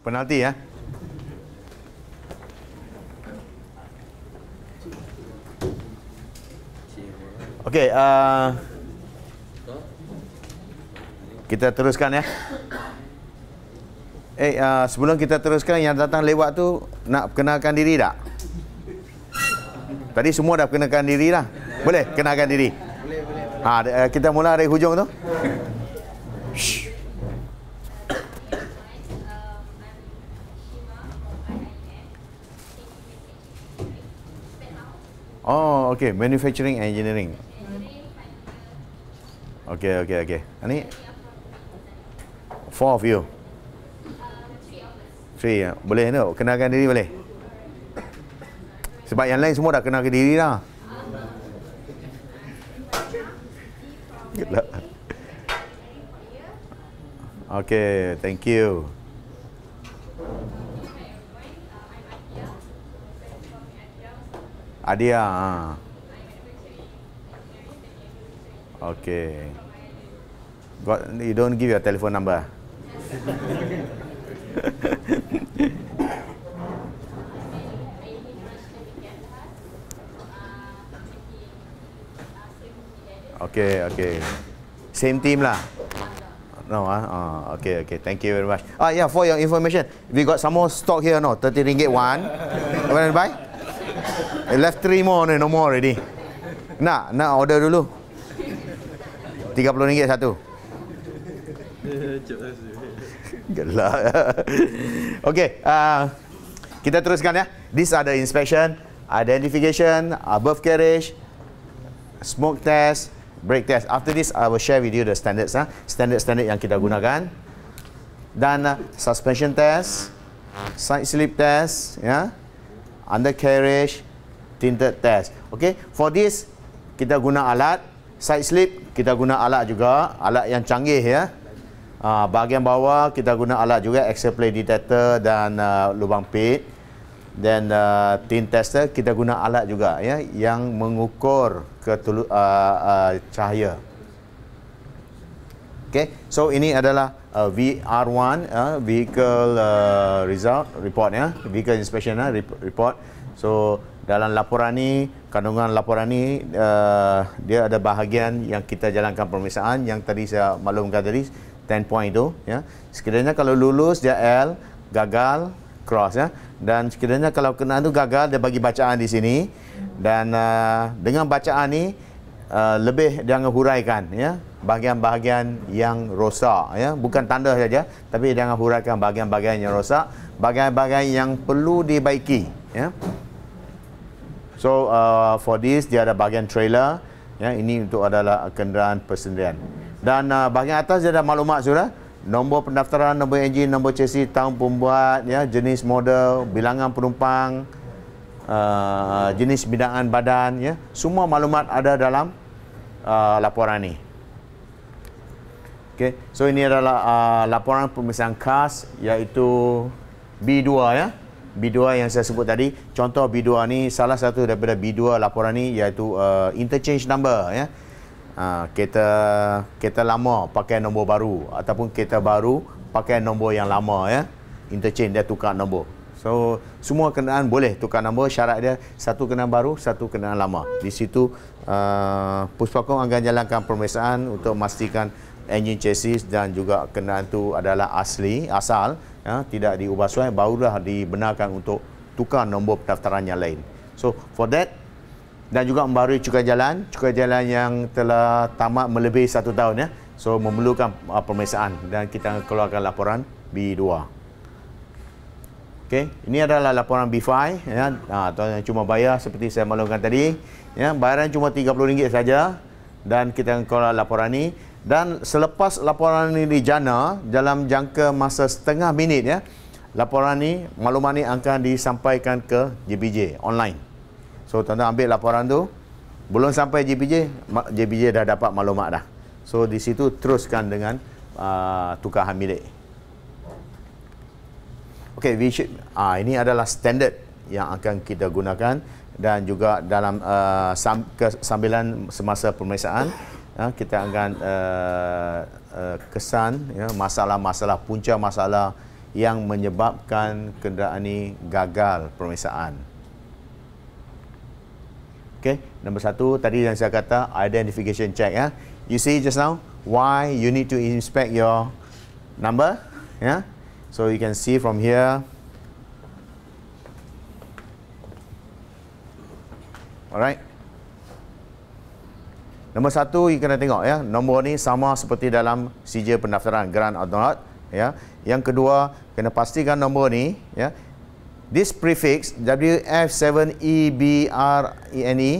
Penalti ya. Okey, uh, kita teruskan ya. Eh, uh, sebelum kita teruskan yang datang lewat tu nak kenalkan diri tak? Tadi semua dah kenalkan diri lah. Boleh kenalkan diri? Boleh, boleh. boleh. Ha, eh, kita mula dari hujung tu. Okay, manufacturing engineering. Okay, okay, okay. Ani? Four of you. Three, ya? boleh tak? No? Kenalkan diri boleh? Sebab yang lain semua dah kenal ke diri dah. Okay, thank you. Adia. Adia. Ah. Okay. but you don't give your telephone number. okay, okay. Same team lah. No ah, uh, uh, okay okay. Thank you very much. Ah yeah, for your information, we got some more stock here. No, thirty ringgit one. Want to buy? left three more. no more already. Nah, nah order dulu. 30 ringgit satu. Gelak. Okay, uh, ah, kita teruskan ya. This are the inspection, identification, above carriage, smoke test, brake test. After this, I will share with you the standards. Ha? Ah. Standard-standard yang kita gunakan. Dan uh, suspension test, side slip test, ya, yeah? carriage, tinted test. Okay, for this kita guna alat side slip kita guna alat juga alat yang canggih ya ha, bahagian bawah kita guna alat juga axle plate detector dan uh, lubang pit dan uh, ah, tin tester kita guna alat juga ya yang mengukur ketulu, uh, uh, cahaya Okay, so ini adalah uh, VR1 uh, vehicle uh, result report ya, vehicle inspection uh, report. So dalam laporan ini kandungan laporan ini uh, eh, dia ada bahagian yang kita jalankan pemeriksaan yang tadi saya maklumkan tadi 10 point itu ya sekiranya kalau lulus dia L gagal cross ya dan sekiranya kalau kena itu gagal dia bagi bacaan di sini dan uh, dengan bacaan ini uh, eh, lebih dia menghuraikan ya bahagian-bahagian yang rosak ya bukan tanda saja tapi dia huraikan bahagian-bahagian yang rosak bahagian-bahagian yang perlu dibaiki ya So uh, for this dia ada bahagian trailer ya ini untuk adalah kenderaan persendirian. Dan uh, bahagian atas dia ada maklumat sudah eh? nombor pendaftaran, nombor enjin, nombor chassis, tahun pembuat ya, jenis model, bilangan penumpang, uh, jenis bidangan badan ya. Semua maklumat ada dalam uh, laporan ini. Okey. So ini adalah uh, laporan pemeriksaan khas iaitu B2 ya bidua yang saya sebut tadi contoh bidua ni salah satu daripada bidua laporan ni iaitu uh, interchange number ya uh, kereta kereta lama pakai nombor baru ataupun kereta baru pakai nombor yang lama ya interchange dia tukar nombor so semua kenderaan boleh tukar nombor syarat dia satu kenderaan baru satu kenderaan lama di situ uh, puspakong akan jalankan pemeriksaan untuk memastikan engine chassis dan juga kenderaan itu adalah asli, asal, ya, tidak diubah suai, barulah dibenarkan untuk tukar nombor pendaftaran yang lain. So, for that, dan juga membarui cukai jalan, cukai jalan yang telah tamat melebihi satu tahun. Ya. So, memerlukan uh, pemeriksaan dan kita keluarkan laporan B2. Okay. Ini adalah laporan B5. Ya. Ha, atau tuan yang cuma bayar seperti saya maklumkan tadi. Ya. Bayaran cuma RM30 saja dan kita keluarkan laporan ini dan selepas laporan ini dijana dalam jangka masa setengah minit ya laporan ini maklumat ini akan disampaikan ke JPJ online so tuan-tuan ambil laporan tu belum sampai JPJ JPJ dah dapat maklumat dah so di situ teruskan dengan uh, ah, tukar hak milik Okay, we should, uh, ini adalah standard yang akan kita gunakan dan juga dalam uh, sam, semasa pemeriksaan ha, kita akan uh, uh, kesan ya, masalah-masalah punca masalah yang menyebabkan kenderaan ini gagal pemeriksaan. Okay, nombor satu tadi yang saya kata identification check ya. You see just now why you need to inspect your number ya. So you can see from here Alright. Nombor satu kena tengok ya. Nombor ni sama seperti dalam CJ pendaftaran grand atau ya. Yang kedua kena pastikan nombor ni ya. This prefix WF7EBRENE e e,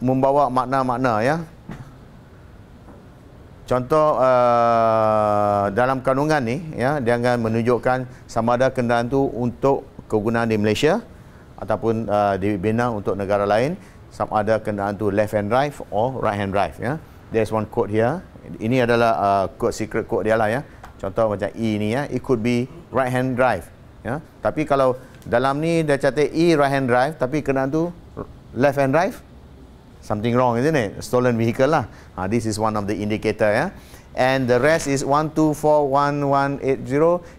membawa makna-makna ya. Contoh uh, dalam kandungan ni ya dia akan menunjukkan sama ada kendaraan tu untuk kegunaan di Malaysia ataupun uh, dibina untuk negara lain sama ada kenderaan tu left hand drive or right hand drive ya. There's one code here. Ini adalah uh, code secret code dia lah ya. Contoh macam E ni ya, it could be right hand drive ya. Tapi kalau dalam ni dia cakap E right hand drive tapi kenderaan tu left hand drive something wrong isn't it? Stolen vehicle lah. Ha, this is one of the indicator ya. And the rest is 1241180.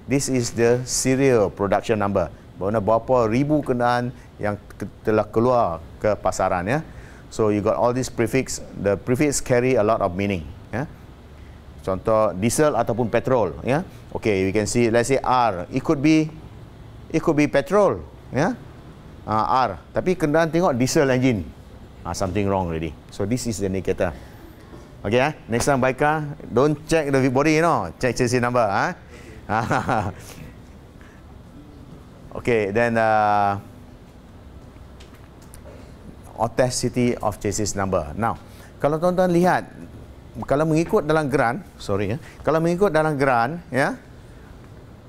This is the serial production number. Bukan berapa ribu kenderaan yang telah keluar ke pasaran ya. So you got all these prefix. The prefix carry a lot of meaning. Ya. Contoh diesel ataupun petrol. Ya. Okay, we can see. Let's say R. It could be, it could be petrol. Ya. Uh, R. Tapi kena tengok diesel engine. uh, something wrong already. So this is the indicator. Okay, eh? next time baik car, don't check the body, you know. Check chassis number. Eh? okay, then uh, authenticity of chassis number. Now, kalau tuan-tuan lihat kalau mengikut dalam geran, sorry ya. Kalau mengikut dalam geran, ya. Yeah,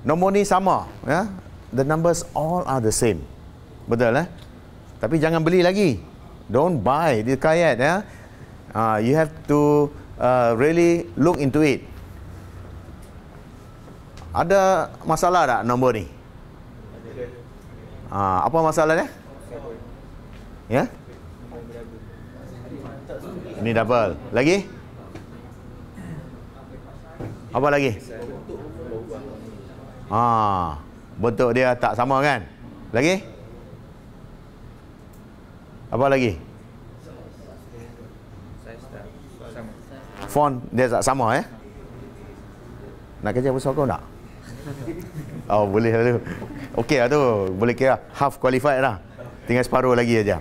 nombor ni sama, ya. the numbers all are the same. Betul eh? Tapi jangan beli lagi. Don't buy the kayet ya. Uh, you have to uh, really look into it. Ada masalah tak nombor ni? Uh, apa masalahnya? Ya? Yeah? Ini double. Lagi? Apa lagi? Ha. Bentuk dia tak sama kan? Lagi? Apa lagi? Font dia tak sama eh? Nak kerja besar kau tak Oh boleh lah tu. Okey lah tu. Boleh kira half qualified lah. Tinggal separuh lagi aja.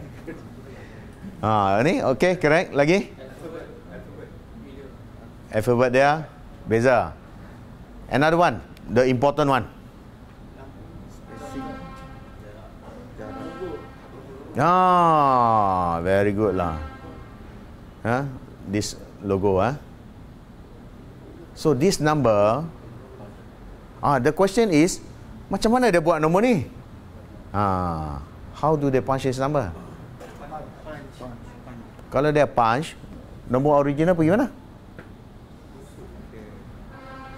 Ha, ni okey, correct. Lagi? Alphabet dia beza. Another one, the important one. Ah, very good lah. Ha, this logo ah. So this number Ah, the question is macam mana dia buat nombor ni? Ha, ah, how do they punch this number? Kalau dia punch, nombor original pergi mana?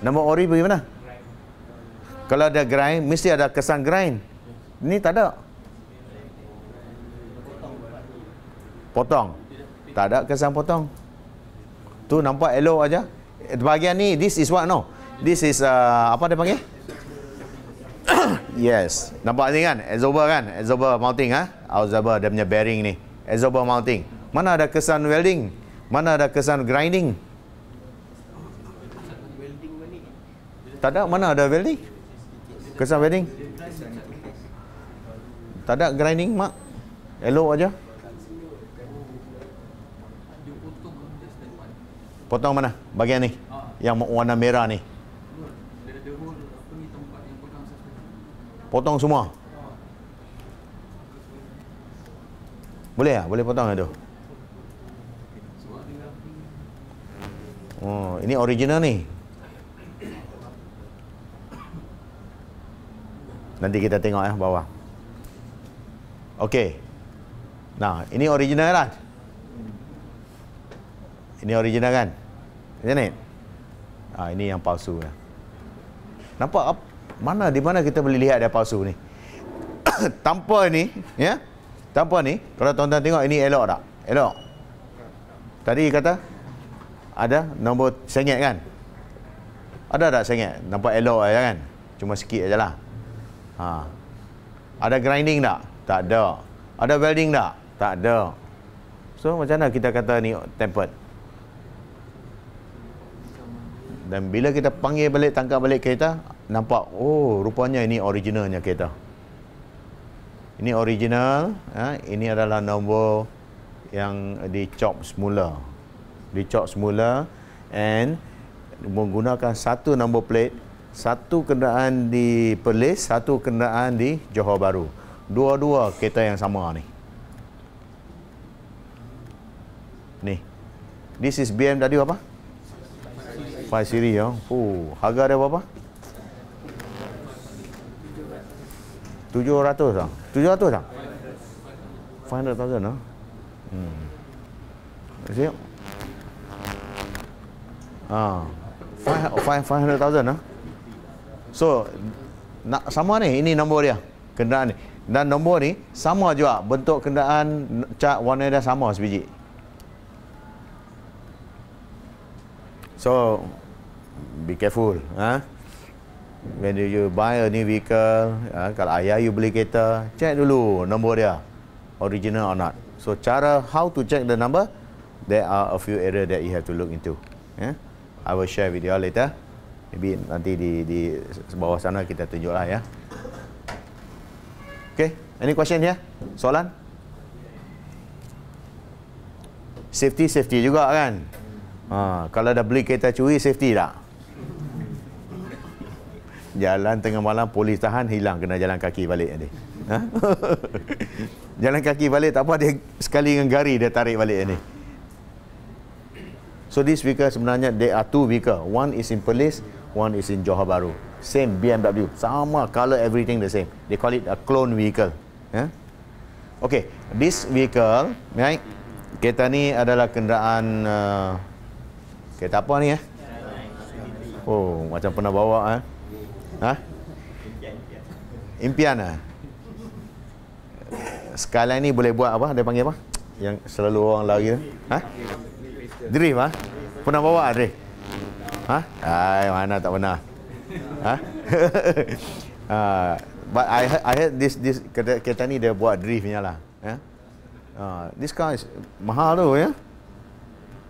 Nombor ori pergi mana? Kalau ada grind, mesti ada kesan grind. Ini tak ada. Potong. Tak ada kesan potong. Tu nampak elok aja. Eh, bahagian ni, this is what no. This is, uh, apa dia panggil? yes. Nampak ni kan? Absorber kan? Absorber mounting ha? Absorber dia punya bearing ni. Absorber mounting. Mana ada kesan welding? Mana ada kesan grinding? Tak ada mana ada welding? Kesan welding? Tak ada grinding mak? Elok aja. Potong mana? Bagian ni. Yang warna merah ni. Potong semua. Boleh ya? Boleh potong aduh. Ya, Ini original ni. Nanti kita tengok ya bawah. Okey. Nah, ini original lah. Ini original kan? Macam ni? Ha, ini yang palsu. Ya. Nampak? Mana, di mana kita boleh lihat dia palsu ni? tanpa ni, ya? Tanpa ni, kalau tuan-tuan tengok ini elok tak? Elok? Tadi kata, ada nombor sengit kan? Ada tak sengit? Nampak elok aja kan? Cuma sikit ajalah. Ha. Ada grinding tak? Tak ada. Ada welding tak? Tak ada. So macam mana kita kata ni tempered? Dan bila kita panggil balik, tangkap balik kereta, nampak, oh rupanya ini originalnya kereta. Ini original, ha? ini adalah nombor yang dicop semula dicok semula and menggunakan satu nombor plate satu kenderaan di Perlis, satu kenderaan di Johor Bahru. Dua-dua kereta yang sama ni. Ni. This is BM tadi apa? 5 series ya. Oh. Uh, harga dia berapa? 700 ah. 700 tak? 500,000 ah. Hmm. Siap. Ah. Five, 500,000 ah. So nak sama ni ini nombor dia kenderaan ni. Dan nombor ni sama juga bentuk kenderaan cat warna dia sama sebiji. So be careful Ha? When you buy a new vehicle, ya, kalau ayah you beli kereta, check dulu nombor dia original or not. So cara how to check the number, there are a few area that you have to look into. Yeah. I will share video later. Maybe nanti di di bawah sana kita tunjuklah ya. Okay, any question ya? Soalan? Safety, safety juga kan? Ha, kalau dah beli kereta curi, safety tak? Jalan tengah malam, polis tahan, hilang. Kena jalan kaki balik nanti. Ha? jalan kaki balik, tak apa dia sekali dengan gari dia tarik balik nanti. So this vehicle sebenarnya there are two vehicle. One is in Perlis, one is in Johor Bahru. Same BMW, sama color everything the same. They call it a clone vehicle. Yeah? Okay, this vehicle, right? Kereta ni adalah kenderaan uh, kereta apa ni ya? Eh? Oh, macam pernah bawa eh? ha? Ha? Impian ah. Skyline ni boleh buat apa? Dia panggil apa? Yang selalu orang lari. Eh? Ha? Drift ah. Ha? Pernah bawa drift? Ha? Ai mana tak pernah. Ha? uh, but I heard, I heard this this kereta, kereta ni dia buat driftnya lah. Ya. Yeah? Uh, this car is mahal tu ya. Yeah?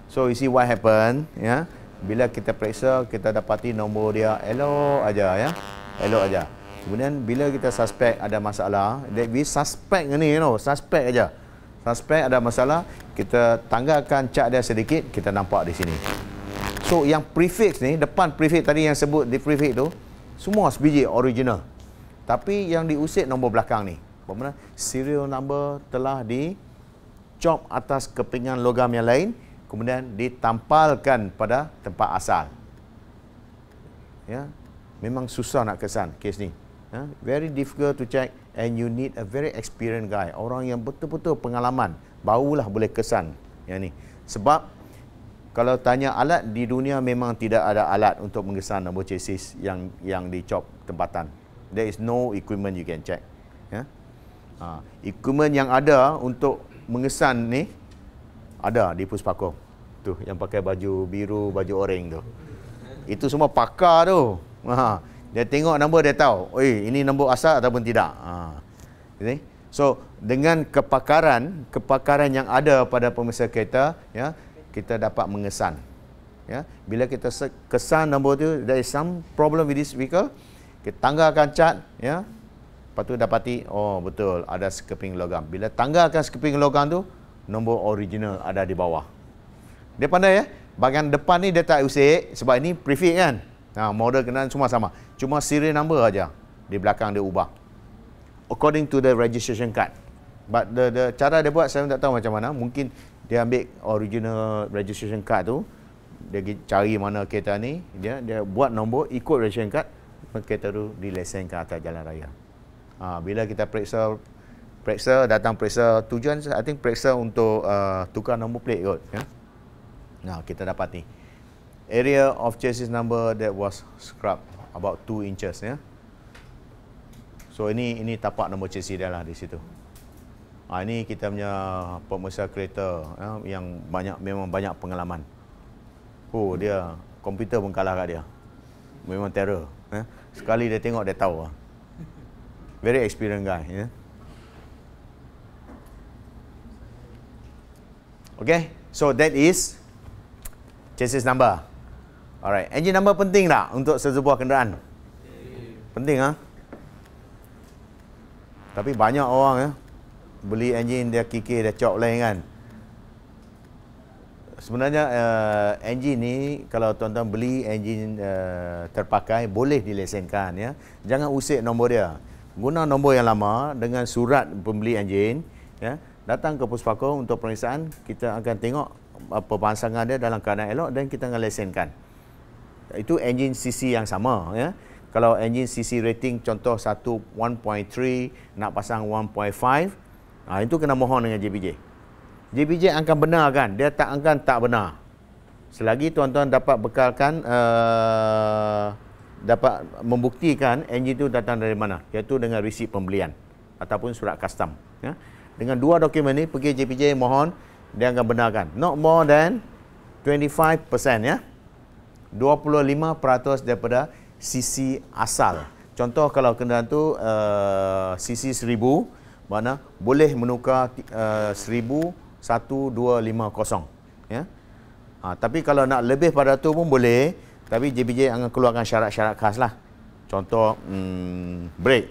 So you see what happen, ya. Yeah? Bila kita periksa, kita dapati nombor dia elok aja ya. Yeah? Elok aja. Kemudian bila kita suspect ada masalah, that we suspect ni you know, suspect aja transparan ada masalah, kita tanggalkan cat dia sedikit, kita nampak di sini. So yang prefix ni, depan prefix tadi yang sebut di prefix tu, semua sebiji original. Tapi yang diusik nombor belakang ni. Bagaimana? Serial number telah di chop atas kepingan logam yang lain, kemudian ditampalkan pada tempat asal. Ya, Memang susah nak kesan kes ni. Ya, very difficult to check and you need a very experienced guy orang yang betul-betul pengalaman barulah boleh kesan yang ni sebab kalau tanya alat di dunia memang tidak ada alat untuk mengesan nombor chassis yang yang dicop tempatan there is no equipment you can check ya yeah? Ha, equipment yang ada untuk mengesan ni ada di puspakom tu yang pakai baju biru baju oranye tu itu semua pakar tu ha dia tengok nombor dia tahu oi ini nombor asal ataupun tidak ha okay. so dengan kepakaran kepakaran yang ada pada pemirsa kereta ya kita dapat mengesan ya bila kita kesan nombor tu there is some problem with this vehicle kita tanggalkan cat ya lepas tu dapati oh betul ada sekeping logam bila tanggalkan sekeping logam tu nombor original ada di bawah dia pandai ya bahagian depan ni dia tak usik sebab ini prefix kan ha model kena semua sama Cuma serial number aja di belakang dia ubah. According to the registration card. But the, the cara dia buat saya tak tahu macam mana. Mungkin dia ambil original registration card tu. Dia cari mana kereta ni. Dia dia buat nombor ikut registration card. Kereta tu dilesen ke atas jalan raya. Ha, bila kita periksa periksa datang periksa tujuan I think periksa untuk uh, tukar nombor plate kot ya. Nah, kita dapat ni. Area of chassis number that was scrubbed about 2 inches ya. So ini ini tapak nombor chassis dia lah di situ. Ha, ini kita punya pemesa kereta ya, yang banyak memang banyak pengalaman. Oh dia komputer pun kalah kat dia. Memang terror. Ya. Sekali dia tengok dia tahu. Ah. Very experienced guy. Ya. Okay, so that is chassis number. Alright, engine number penting tak untuk sesebuah kenderaan? Penting ah. Ha? Tapi banyak orang ya beli engine dia kiki dia chop lain kan. Sebenarnya uh, engine ni kalau tuan-tuan beli engine uh, terpakai boleh dilesenkan ya. Jangan usik nombor dia. Guna nombor yang lama dengan surat pembeli engine. ya. Datang ke Puspakong untuk periksaan, kita akan tengok apa eh, pemasangan dia dalam keadaan elok dan kita akan lesenkan itu engine CC yang sama ya. Kalau engine CC rating contoh 1.3 nak pasang 1.5, ah ha, itu kena mohon dengan JPJ. JPJ akan benar kan? Dia tak akan tak benar. Selagi tuan-tuan dapat bekalkan uh, dapat membuktikan engine itu datang dari mana, iaitu dengan receipt pembelian ataupun surat custom ya. Dengan dua dokumen ini pergi JPJ mohon dia akan benarkan. Not more than 25% ya. 25% daripada sisi asal. Contoh kalau kenderaan tu eh, sisi seribu mana boleh menukar eh, seribu uh, 11250 ya. Ha, tapi kalau nak lebih pada tu pun boleh tapi JBJ akan keluarkan syarat-syarat khas lah. Contoh hmm, break,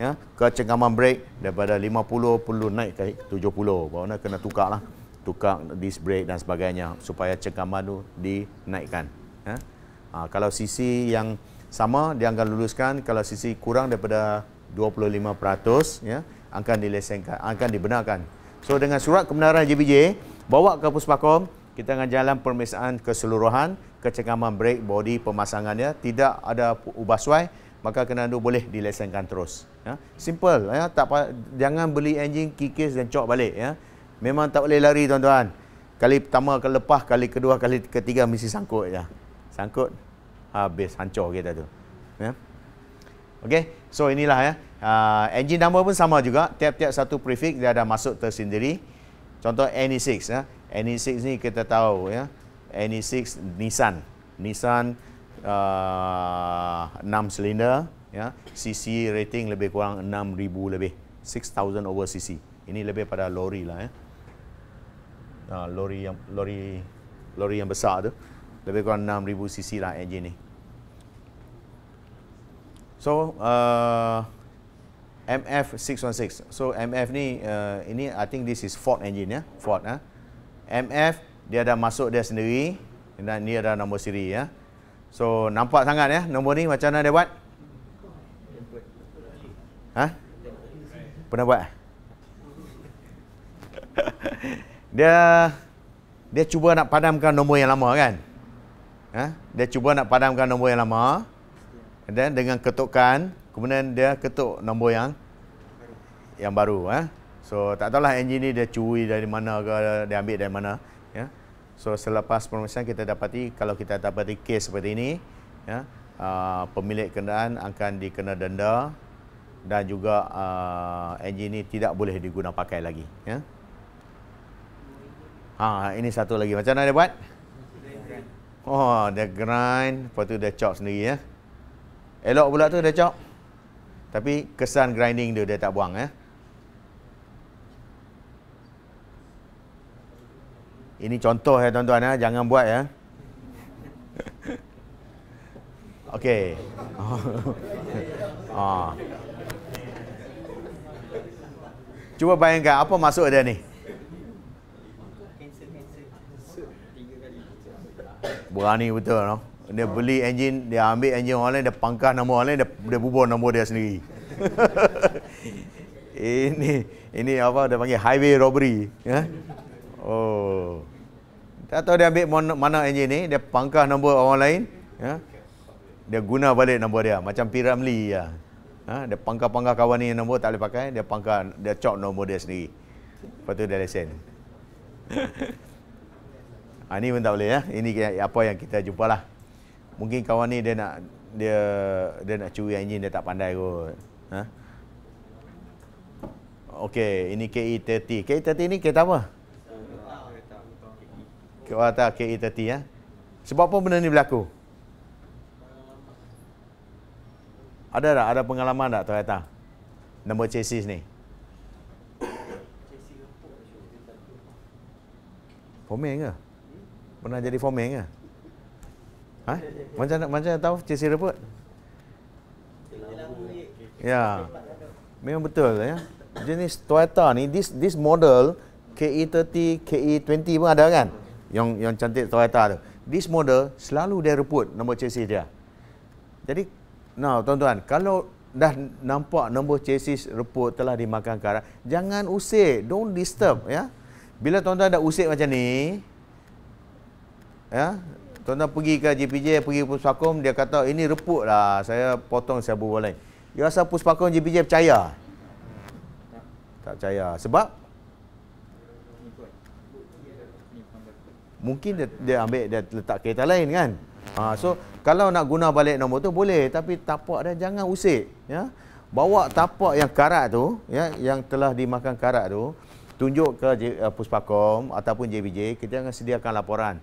ya, kecengaman break daripada lima puluh perlu naik ke 70. Bawana kena tukar lah tukar disc brake dan sebagainya supaya cengkaman tu dinaikkan. Ha, kalau sisi yang sama dia akan luluskan kalau sisi kurang daripada 25% ya akan dilesenkan akan dibenarkan. So dengan surat kebenaran JBJ bawa ke Puspakom kita akan jalan pemeriksaan keseluruhan kecengaman brake body pemasangannya tidak ada ubah suai maka kena itu boleh dilesenkan terus ya. Simple ya tak jangan beli enjin kikis dan cok balik ya. Memang tak boleh lari tuan-tuan. Kali pertama, kali lepas, kali kedua, kali ketiga mesti sangkut ya sangkut habis hancur kereta tu ya yeah. okey so inilah ya uh, engine number pun sama juga tiap-tiap satu prefix dia ada masuk tersendiri contoh NE6 ya NE6 ni kita tahu ya NE6 Nissan Nissan uh, ah, 6 silinder ya cc rating lebih kurang 6000 lebih 6000 over cc ini lebih pada lori lah ya uh, lori yang lori lori yang besar tu lebih kurang 6000 cc lah engine ni. So uh, MF616. So MF ni uh, ini I think this is Ford engine ya, Ford ah. Ha? MF dia ada masuk dia sendiri dan ni ada nombor siri ya. So nampak sangat ya yeah? nombor ni macam mana dia buat? Ha? Pernah buat? dia dia cuba nak padamkan nombor yang lama kan? Eh? Dia cuba nak padamkan nombor yang lama. Dan dengan ketukan, kemudian dia ketuk nombor yang yang baru. Eh? So, tak tahulah engine ni dia curi dari mana ke, dia ambil dari mana. Ya? So, selepas permasalahan kita dapati, kalau kita dapati kes seperti ini, ya, uh, pemilik kenderaan akan dikena denda dan juga uh, engine ni tidak boleh digunakan pakai lagi. Ya? Ha, ini satu lagi. Macam mana dia buat? Ya. Oh, dia grind, lepas tu dia chop sendiri ya. Elok pula tu dia chop. Tapi kesan grinding dia dia tak buang ya. Ini contoh ya tuan-tuan ya, jangan buat ya. Okey. Ah. Cuba bayangkan apa masuk dia ni? Berani betul no? Dia beli enjin, dia ambil enjin orang lain, dia pangkah nombor orang lain, dia, dia bubur nombor dia sendiri. ini ini apa dia panggil highway robbery. Ya? Oh. Tak tahu dia ambil mana, mana enjin ni, dia pangkah nombor orang lain. Ya? Dia guna balik nombor dia, macam Piramli. Ya? Ha? Dia pangkah-pangkah kawan ni nombor tak boleh pakai, dia pangkah, dia cok nombor dia sendiri. Lepas tu dia lesen. Ha, ini pun tak boleh ya. Ini apa yang kita jumpa lah. Mungkin kawan ni dia nak dia dia nak curi enjin dia tak pandai kot. Ha? Okey, ini KE30. KE30 ni kereta apa? Kereta KE30 ya. Sebab apa benda ni berlaku? Ada tak? Ada pengalaman tak Toyota? Nombor chassis ni? Pomeng ke? Pernah jadi foreman ke? Ha? Macam macam tahu Cik Sir Robert? Ya. Memang betul ya. Jenis Toyota ni this this model KE30, KE20 pun ada kan? Yang yang cantik Toyota tu. This model selalu dia reput nombor chassis dia. Jadi now tuan-tuan, kalau dah nampak nombor chassis reput telah dimakan karat, jangan usik, don't disturb ya. Bila tuan-tuan dah usik macam ni, ya tuan-tuan pergi ke JPJ pergi puspakom dia kata ini repuk lah saya potong saya buat lain you rasa puspakom JPJ percaya tak percaya sebab mungkin dia, dia ambil dia letak kereta lain kan ha, so kalau nak guna balik nombor tu boleh tapi tapak dia jangan usik ya bawa tapak yang karat tu ya yang telah dimakan karat tu tunjuk ke eh, Puspakom ataupun JBJ kita akan sediakan laporan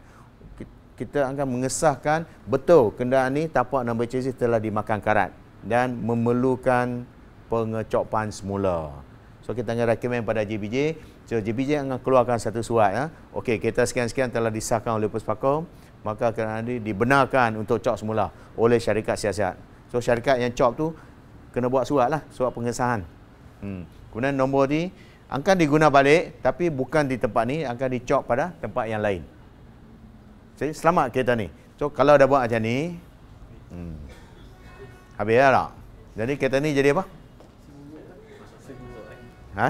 kita akan mengesahkan betul kenderaan ini tapak nombor chassis telah dimakan karat dan memerlukan pengecopan semula. So kita akan recommend pada JBJ. So JBJ akan keluarkan satu surat. Ya. Okey, kereta sekian-sekian telah disahkan oleh pespakom. Maka kenderaan ini dibenarkan untuk cop semula oleh syarikat siasat. So syarikat yang cop tu kena buat surat lah. Surat pengesahan. Hmm. Kemudian nombor ini akan diguna balik tapi bukan di tempat ni akan dicop pada tempat yang lain. Jadi selamat kita ni. So kalau dah buat macam ni, hmm. Habis lah tak? Jadi kereta ni jadi apa? Ha?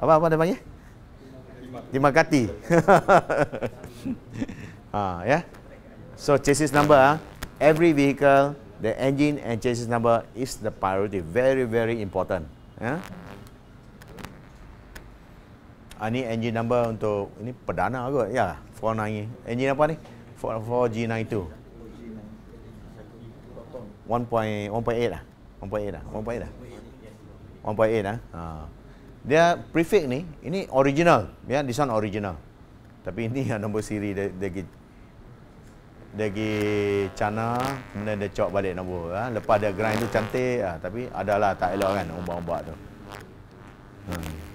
Apa apa dia panggil? Terima kati. ha, ya. So chassis number ah, every vehicle the engine and chassis number is the priority very very important. Ya. Ah, ni engine number untuk ini perdana aku. Ya, 49 ni. Engine apa ni? 4G92. 1.8 lah. 1.8 lah. 1.8 lah. 1.8 lah. Ha. Dia prefix ni, ini original. Ya, yeah, this original. Tapi ini yang nombor siri dia pergi dia pergi cana, kemudian dia cok balik nombor. Ha. Lepas dia grind tu cantik, ha. tapi adalah tak elok kan ombak-ombak tu. Hmm.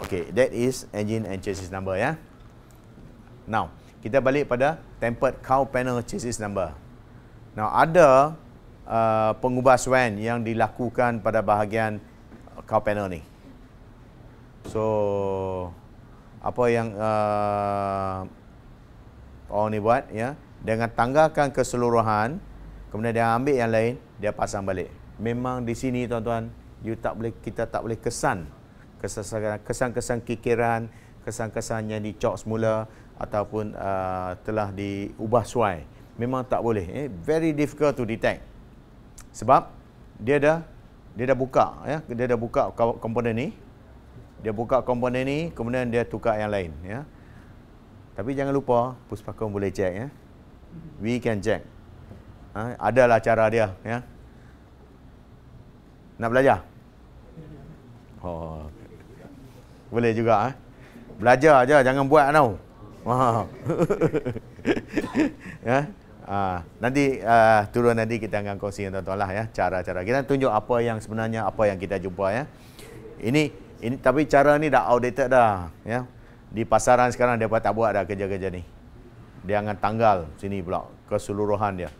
Okay, that is engine and chassis number ya. Now, kita balik pada tempered cow panel chassis number. Now, ada uh, pengubah swan yang dilakukan pada bahagian uh, cow panel ni. So, apa yang uh, orang ni buat ya? Dengan tanggalkan keseluruhan, kemudian dia ambil yang lain, dia pasang balik. Memang di sini tuan-tuan, you tak boleh kita tak boleh kesan kesan-kesan kikiran, kesan-kesan yang dicok semula ataupun uh, telah diubah suai. Memang tak boleh. Eh? Very difficult to detect. Sebab dia dah dia dah buka ya dia dah buka komponen ni dia buka komponen ni kemudian dia tukar yang lain ya tapi jangan lupa puspakom boleh check ya we can check ha? adalah cara dia ya nak belajar oh boleh juga eh. Belajar aja jangan buat tau. Ha. ya. Ha. nanti uh, turun nanti kita akan kongsi dengan tuan lah ya cara-cara. Kita tunjuk apa yang sebenarnya apa yang kita jumpa ya. Ini ini tapi cara ni dah outdated dah ya. Di pasaran sekarang dia tak buat dah kerja-kerja ni. Dia akan tanggal sini pula keseluruhan dia.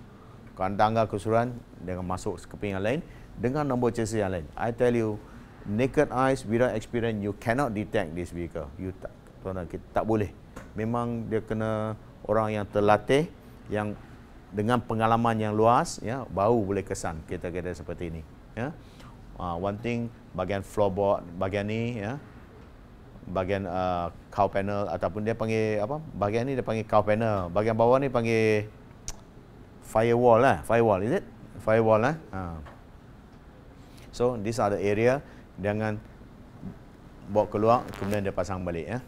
Kan tanggal keseluruhan dengan masuk ke yang lain dengan nombor chassis yang lain. I tell you naked eyes without experience you cannot detect this vehicle you tak tuan kita tak boleh memang dia kena orang yang terlatih yang dengan pengalaman yang luas ya baru boleh kesan kita kereta seperti ini ya uh, one thing bahagian floorboard bahagian ni ya bahagian uh, ah, cow panel ataupun dia panggil apa bahagian ni dia panggil cow panel bahagian bawah ni panggil firewall lah firewall is it firewall lah uh. so these are the area Jangan bawa keluar kemudian dia pasang balik ya.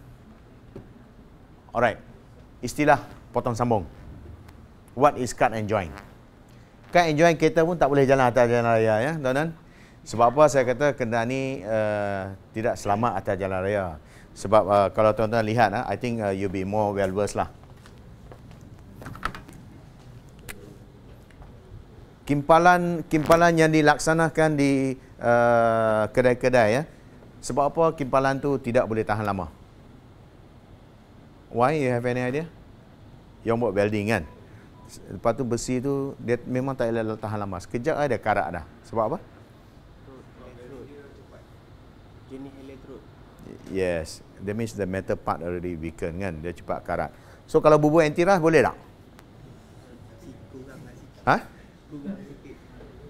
Alright. Istilah potong sambung. What is cut and join? Cut and join kereta pun tak boleh jalan atas jalan raya ya, tuan-tuan. Sebab apa saya kata kenderaan ni uh, tidak selamat atas jalan raya. Sebab uh, kalau tuan-tuan lihat uh, I think uh, eh, you be more well versed lah. Kimpalan kimpalan yang dilaksanakan di Eh, kedai-kedai uh, ya. Sebab apa kimpalan tu tidak boleh tahan lama? Why you have any idea? Yang buat welding kan. Lepas tu besi tu dia memang tak boleh tahan lama. Sekejap ada karat dah. Sebab apa? Jenis elektrod. Yes. That means the metal part already weaken kan. Dia cepat karat. So kalau bubur anti rah boleh tak? Ha?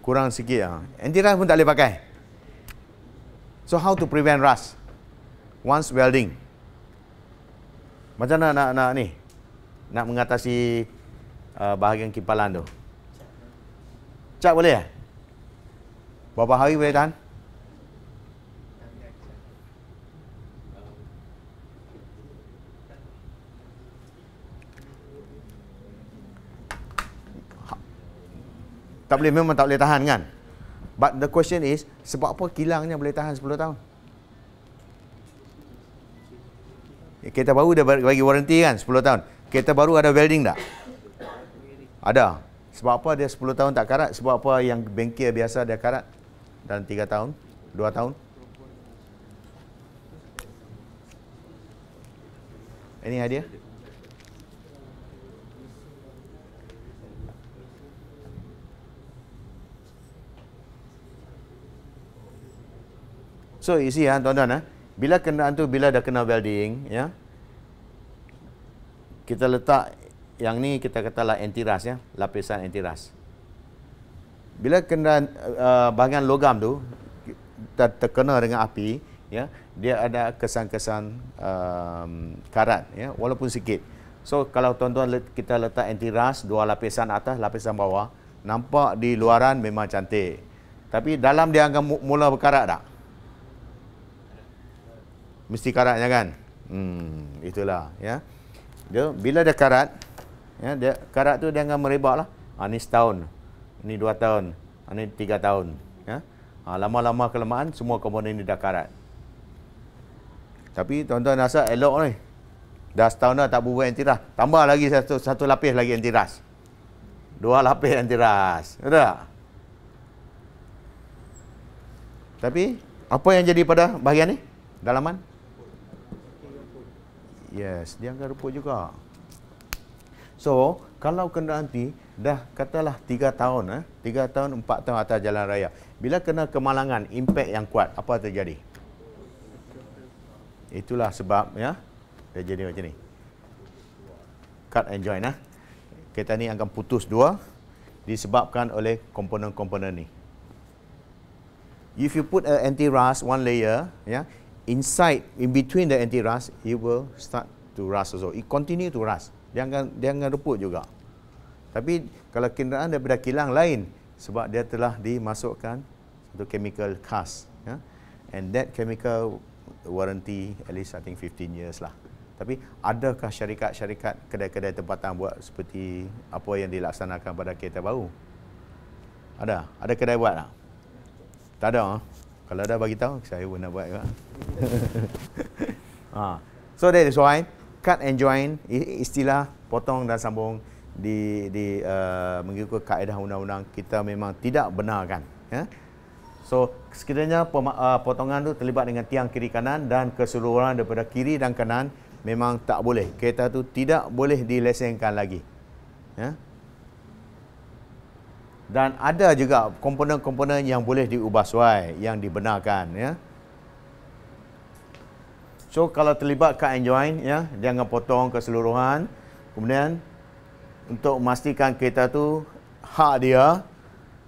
kurang sikit ha. anti rust pun tak boleh pakai so how to prevent rust once welding macam mana nak, nak, nak ni nak mengatasi uh, bahagian kipalan tu cak boleh eh? berapa hari boleh tahan Tak boleh memang tak boleh tahan kan? But the question is sebab apa kilangnya boleh tahan 10 tahun? Ya, kereta baru dah bagi waranti kan 10 tahun. Kereta baru ada welding tak? Ada. Sebab apa dia 10 tahun tak karat? Sebab apa yang bengkel biasa dia karat dalam 3 tahun, 2 tahun? Ini hadiah? So you see ya tuan-tuan ya, bila kenderaan tu bila dah kena welding ya. Kita letak yang ni kita katalah anti rust ya, lapisan anti rust. Bila kena uh, eh, bahagian logam tu ter- terkena dengan api ya, dia ada kesan-kesan um, karat ya, walaupun sikit. So kalau tuan-tuan kita letak anti rust dua lapisan atas, lapisan bawah, nampak di luaran memang cantik. Tapi dalam dia akan mula berkarat tak? mesti karatnya kan. Hmm, itulah ya. Dia bila dia karat, ya dia karat tu dia akan merebak lah. Ha, ni setahun, ni dua tahun, ha, ni tiga tahun. Ya. Ha, lama-lama kelemahan semua komponen ni dah karat. Tapi tuan-tuan rasa elok ni. Dah setahun dah tak buat anti ras, Tambah lagi satu satu lapis lagi anti ras, Dua lapis antiras. Betul tak? Tapi apa yang jadi pada bahagian ni? Dalaman? Yes, dia akan rupuk juga. So, kalau kena ti dah katalah 3 tahun eh, 3 tahun 4 tahun atas jalan raya. Bila kena kemalangan, impak yang kuat, apa terjadi? Itulah sebab ya dia jadi macam ni. Cut and join eh. Kereta ni akan putus dua disebabkan oleh komponen-komponen ni. If you put a anti rust one layer, yeah, inside in between the anti rust it will start to rust also it continue to rust dia akan dia akan reput juga tapi kalau kenderaan daripada kilang lain sebab dia telah dimasukkan untuk chemical cast ya and that chemical warranty at least I think 15 years lah tapi adakah syarikat-syarikat kedai-kedai tempatan buat seperti apa yang dilaksanakan pada kereta baru ada ada kedai buat tak tak ada ha? kalau dah bagi tahu saya pun nak buat juga. ha. So that is why cut and join istilah potong dan sambung di di uh, mengikut kaedah undang-undang kita memang tidak benarkan ya. So sekiranya uh, potongan tu terlibat dengan tiang kiri kanan dan keseluruhan daripada kiri dan kanan memang tak boleh. Kereta tu tidak boleh dilesenkan lagi. Ya dan ada juga komponen-komponen yang boleh diubah suai yang dibenarkan ya. So kalau terlibat cut and join ya, jangan potong keseluruhan. Kemudian untuk memastikan kereta tu hak dia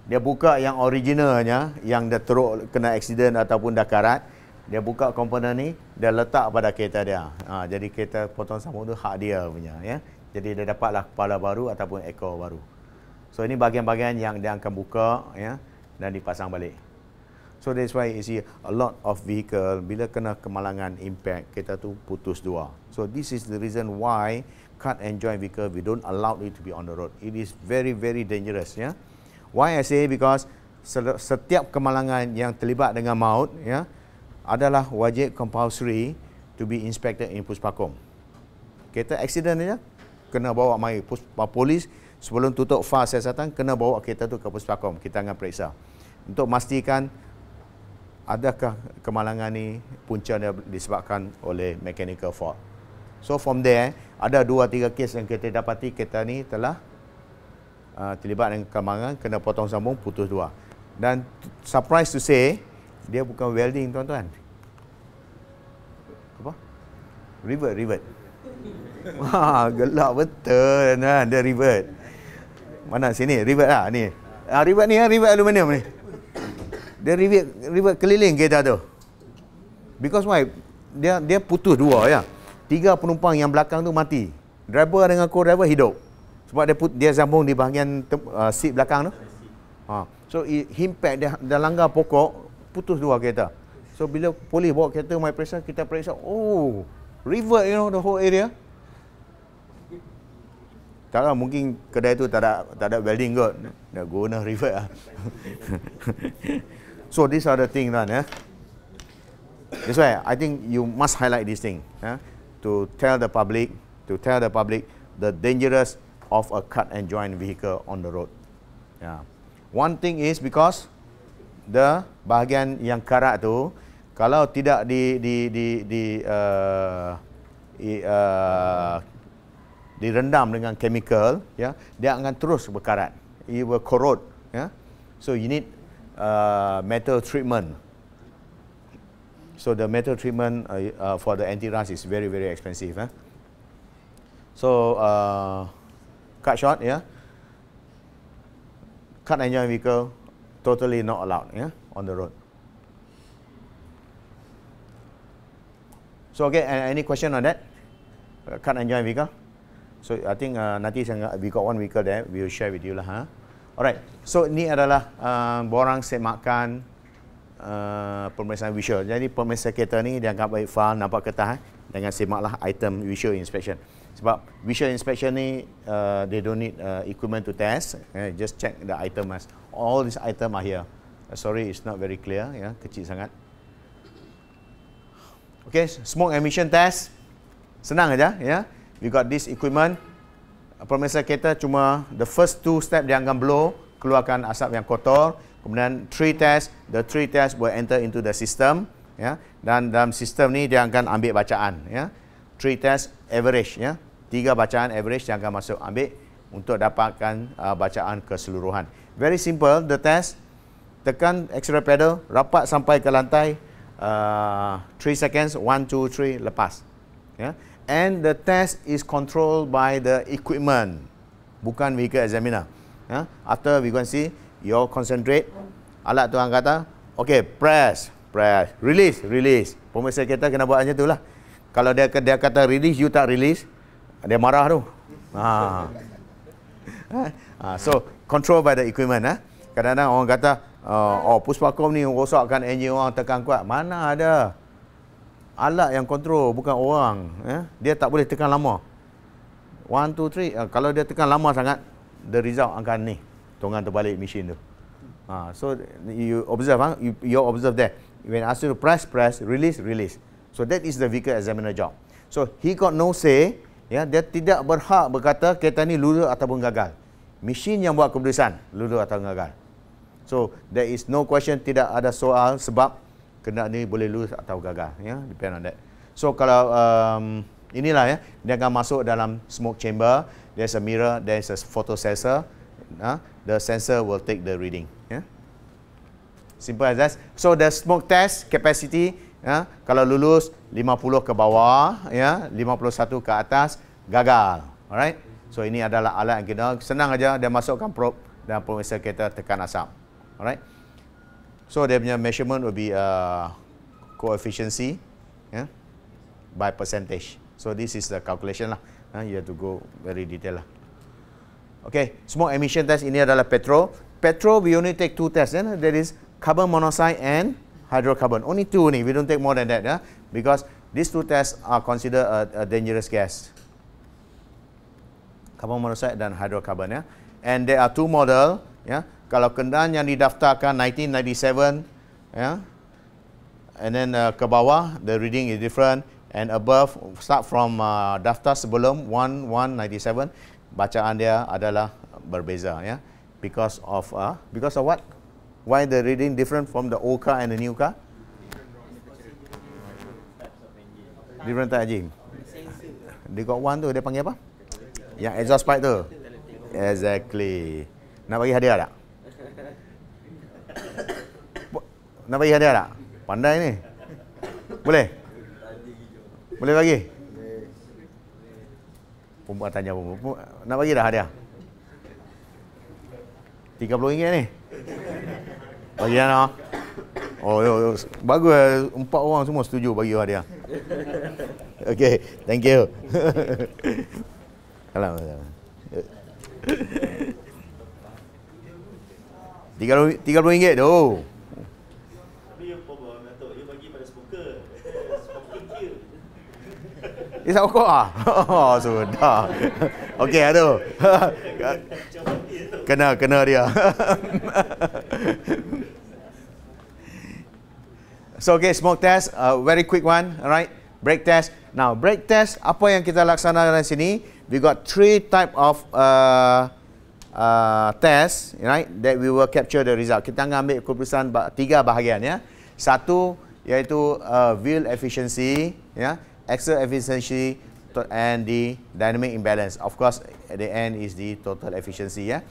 dia buka yang originalnya yang dah teruk kena aksiden ataupun dah karat dia buka komponen ni dia letak pada kereta dia ha, jadi kereta potong sambung tu hak dia punya ya jadi dia dapatlah kepala baru ataupun ekor baru So ini bahagian-bahagian yang dia akan buka ya dan dipasang balik. So that's why you see a lot of vehicle bila kena kemalangan impact kita tu putus dua. So this is the reason why cut and join vehicle we don't allow it to be on the road. It is very very dangerous ya. Why I say because setiap kemalangan yang terlibat dengan maut ya adalah wajib compulsory to be inspected in puspakom. Kereta accident saja, ya, kena bawa mai pus, polis, sebelum tutup fas siasatan kena bawa kereta tu ke puspakom kita akan periksa untuk memastikan adakah kemalangan ni punca dia disebabkan oleh mechanical fault so from there eh, ada dua tiga kes yang kita dapati kereta ni telah uh, terlibat dengan kemalangan kena potong sambung putus dua dan surprise to say dia bukan welding tuan-tuan apa rivet rivet Wah, gelap betul kan dia rivet mana sini rivet lah ni. ah rivet ni ya, rivet aluminium ni. Dia rivet rivet keliling kereta tu. Because why? Dia dia putus dua ya. Tiga penumpang yang belakang tu mati. Driver dengan co-driver hidup. Sebab dia put, dia sambung di bahagian uh, seat belakang tu. Ha. So impact dia dah langgar pokok putus dua kereta. So bila polis bawa kereta my pressure kita periksa oh revert you know the whole area. Tak mungkin kedai tu tak ada tak ada welding kot. Nak guna revert lah. so, these are the thing lah. ya. That's why I think you must highlight this thing. Ya? To tell the public, to tell the public the dangerous of a cut and join vehicle on the road. Ya. One thing is because the bahagian yang karat tu, kalau tidak di di di di uh, uh, direndam dengan chemical ya dia akan terus berkarat it will corrode ya so you need uh, metal treatment so the metal treatment uh, uh, for the anti rust is very very expensive eh? so uh, cut short ya yeah? cut engine vehicle totally not allowed ya yeah? on the road so okay any question on that uh, cut engine vehicle So I think uh, nanti saya we got one vehicle there, we will share with you lah. Huh? Ha. Alright, so ini adalah uh, borang semakan uh, pemeriksaan visual. Jadi pemeriksaan kereta ni dia anggap baik file nampak kertas eh? dengan semaklah item visual inspection. Sebab visual inspection ni uh, they don't need uh, equipment to test, eh? just check the item as all these item are here. Uh, sorry, it's not very clear, ya yeah? kecil sangat. Okay, smoke emission test senang aja, ya. Yeah? we got this equipment. Permisa kita cuma the first two step dia akan blow, keluarkan asap yang kotor. Kemudian three test, the three test will enter into the system. Ya. Dan dalam sistem ni dia akan ambil bacaan. Ya. Three test average. Ya. Tiga bacaan average yang akan masuk ambil untuk dapatkan uh, bacaan keseluruhan. Very simple the test. Tekan extra pedal, rapat sampai ke lantai. 3 uh, seconds, one, two, three, lepas. Ya. Yeah and the test is controlled by the equipment bukan vehicle examiner yeah? after we can see your concentrate alat tu kata okay press press release release Pemeriksa kita kena buat macam itulah kalau dia dia kata release you tak release dia marah tu ha eh, ha so control by the equipment ha kadang-kadang orang kata oh, oh puspakom ni rosakkan engine orang tekan kuat mana ada alat yang kontrol bukan orang eh? dia tak boleh tekan lama 1 2 3 kalau dia tekan lama sangat the result akan ni tongan terbalik mesin tu ha, so you observe huh? Ah, you, you observe that when I ask you to press press release release so that is the vehicle examiner job so he got no say ya dia tidak berhak berkata kereta ni lulus ataupun gagal mesin yang buat keputusan lulus atau gagal so there is no question tidak ada soal sebab Kena ni boleh lulus atau gagal ya depend on that so kalau um, inilah ya dia akan masuk dalam smoke chamber there's a mirror there's a photo sensor uh, the sensor will take the reading ya simple as that so the smoke test capacity ya kalau lulus 50 ke bawah ya 51 ke atas gagal alright so ini adalah alat yang kita senang aja dia masukkan probe dan pemeriksa kereta tekan asap alright So dia punya measurement will be uh, coefficient yeah, by percentage. So this is the calculation lah. Uh, you have to go very detail lah. Okay, smoke emission test ini adalah petrol. Petrol we only take two tests. Yeah? That is carbon monoxide and hydrocarbon. Only two only. We don't take more than that. Yeah? Because these two tests are considered a, a dangerous gas. Carbon monoxide dan hydrocarbon. Yeah? And there are two model. Yeah? kalau kenderaan yang didaftarkan 1997 yeah, and then uh, ke bawah the reading is different and above start from uh, daftar sebelum 1197 bacaan dia adalah berbeza ya because of uh, because of what why the reading different from the old car and the new car different type engine dia got one tu dia panggil apa yang exhaust pipe tu exactly nak bagi hadiah tak nak bagi hadiah tak? Pandai ni. Boleh? Boleh bagi? Pembuat tanya pun. Nak bagi dah hadiah? RM30 ni? Bagi Ana. Lah, oh, yo, yo. bagus. Eh. Empat orang semua setuju bagi hadiah. Okay, thank you. Alhamdulillah. RM30 tu. Tapi yang problem Datuk, dia bagi pada smoker. Smoker kill. Dia sabuk kok ah. Oh, sudah. Okey, ada. Kena kena dia. so okay, smoke test, a uh, very quick one, right? Break test. Now, break test apa yang kita laksanakan di sini? We got three type of uh, uh, test right that we will capture the result kita akan ambil keputusan tiga bahagian ya satu iaitu uh, wheel efficiency ya axle efficiency and the dynamic imbalance of course at the end is the total efficiency ya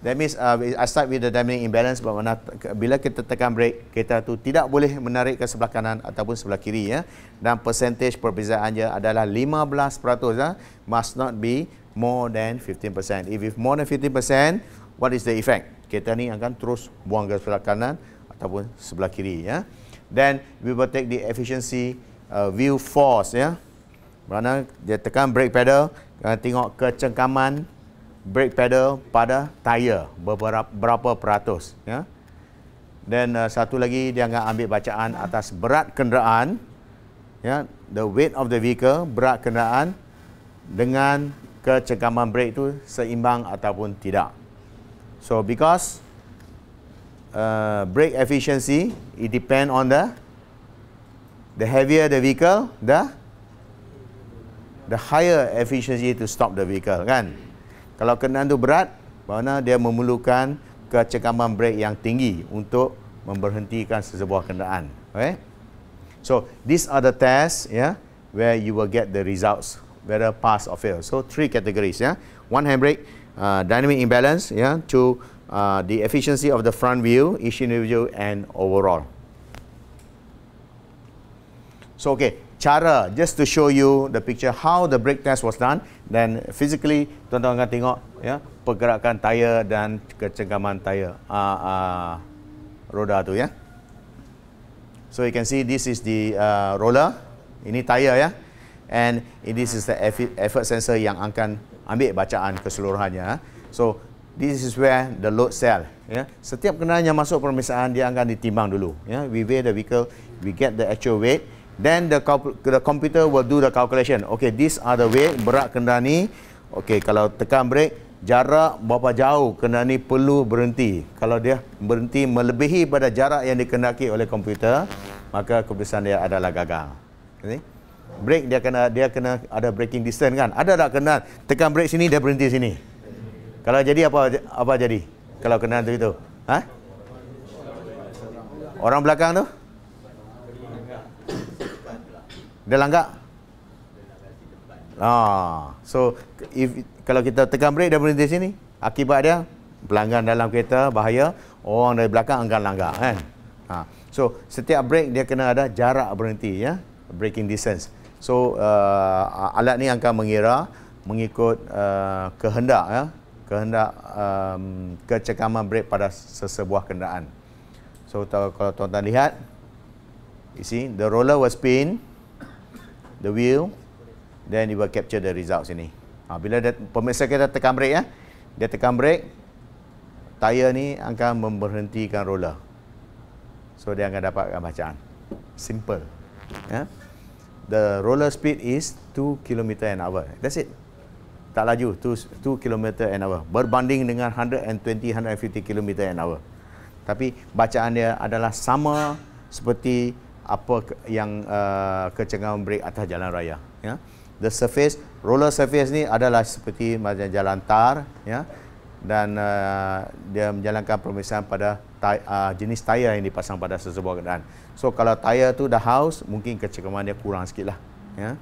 that means uh, i start with the dynamic imbalance bermakna bila kita tekan brake kereta tu tidak boleh menarik ke sebelah kanan ataupun sebelah kiri ya dan percentage perbezaannya adalah 15% ya? must not be more than 15%. If it's more than 15%, what is the effect? Kita ni akan terus buang gas sebelah kanan ataupun sebelah kiri ya. Then we will take the efficiency uh, view force ya. Mana dia tekan brake pedal, kita tengok kecengkaman brake pedal pada tyre beberapa berapa peratus ya. Then uh, satu lagi dia akan ambil bacaan atas berat kenderaan ya, the weight of the vehicle, berat kenderaan dengan ke cengkaman itu seimbang ataupun tidak. So because uh, brake efficiency it depend on the the heavier the vehicle, the the higher efficiency to stop the vehicle kan. Kalau kenderaan tu berat, mana dia memerlukan kecengkaman brake yang tinggi untuk memberhentikan sesebuah kenderaan. Okay? So, these are the tests yeah, where you will get the results whether pass or fail. So three categories. Yeah, one handbrake, uh, dynamic imbalance. Yeah, two, uh, the efficiency of the front wheel, each individual and overall. So okay, cara just to show you the picture how the brake test was done. Then physically, tuan akan tengok yeah. pergerakan tayar dan kecengkaman tayar uh, uh, roda tu yeah. So you can see this is the uh, roller. Ini tayar Yeah and this is the effort, sensor yang akan ambil bacaan keseluruhannya. So this is where the load cell. Yeah. Setiap kenderaan yang masuk permisaan dia akan ditimbang dulu. Yeah. We weigh the vehicle, we get the actual weight, then the, the computer will do the calculation. Okay, this are the weight berat kenderaan ni. Okay, kalau tekan brake, jarak berapa jauh kenderaan ni perlu berhenti. Kalau dia berhenti melebihi pada jarak yang dikendaki oleh komputer, maka keputusan dia adalah gagal. Okay break dia kena dia kena ada breaking distance kan? Ada tak kena tekan break sini dia berhenti sini. Kalau jadi apa apa jadi? Kalau kena tu itu. Ha? Orang belakang tu? Dia langgar. Ah, so if kalau kita tekan break dia berhenti sini, akibat dia pelanggan dalam kereta bahaya, orang dari belakang enggan langgar kan. Ha. So setiap break dia kena ada jarak berhenti ya, breaking distance. So uh, alat ni akan mengira mengikut uh, kehendak ya, kehendak um, kecekaman brek pada sesebuah kenderaan. So kalau tuan-tuan lihat you see the roller was spin the wheel then you will capture the result sini. Ha, bila dia, pemirsa kita tekan brek ya, dia tekan brek tayar ni akan memberhentikan roller. So dia akan dapatkan bacaan. Simple. Ya. Yeah the roller speed is 2 km an hour. That's it. Tak laju 2 2 km an hour berbanding dengan 120 150 km an hour. Tapi bacaan dia adalah sama seperti apa yang uh, kecengangan brake atas jalan raya, ya. The surface roller surface ni adalah seperti macam jalan tar, ya. Dan uh, dia menjalankan pemeriksaan pada 2 uh, jenis tayar yang dipasang pada sesebuah kenderaan. So kalau tayar tu dah haus, mungkin kecekaman dia kurang sikitlah. Ya. Yeah.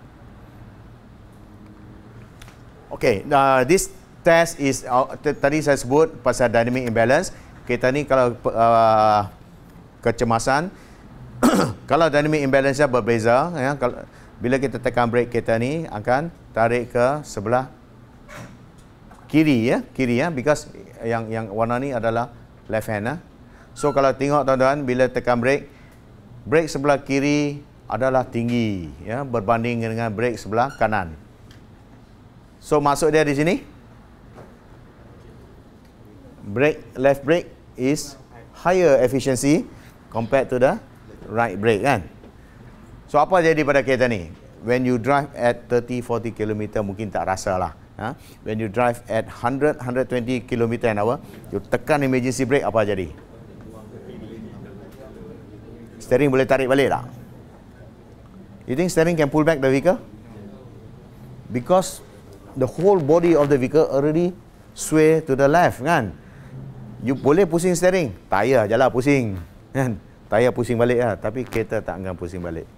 Okay, uh, this test is uh, tadi saya sebut pasal dynamic imbalance. Kita ni kalau uh, kecemasan kalau dynamic imbalance dia berbeza ya kalau bila kita tekan brake kita ni akan tarik ke sebelah kiri ya kiri ya because yang yang warna ni adalah left hand ya. So kalau tengok tuan-tuan bila tekan break, break sebelah kiri adalah tinggi ya berbanding dengan break sebelah kanan. So masuk dia di sini. Break left break is higher efficiency compared to the right break kan. So apa jadi pada kereta ni? When you drive at 30 40 km mungkin tak rasalah. Ha? When you drive at 100 120 km an hour, you tekan emergency brake apa jadi? Steering boleh tarik balik tak? You think steering can pull back the vehicle? Because the whole body of the vehicle already sway to the left, kan? You boleh pusing steering. Tayar je lah pusing. Kan? Tayar pusing balik lah. Tapi kereta tak akan pusing balik.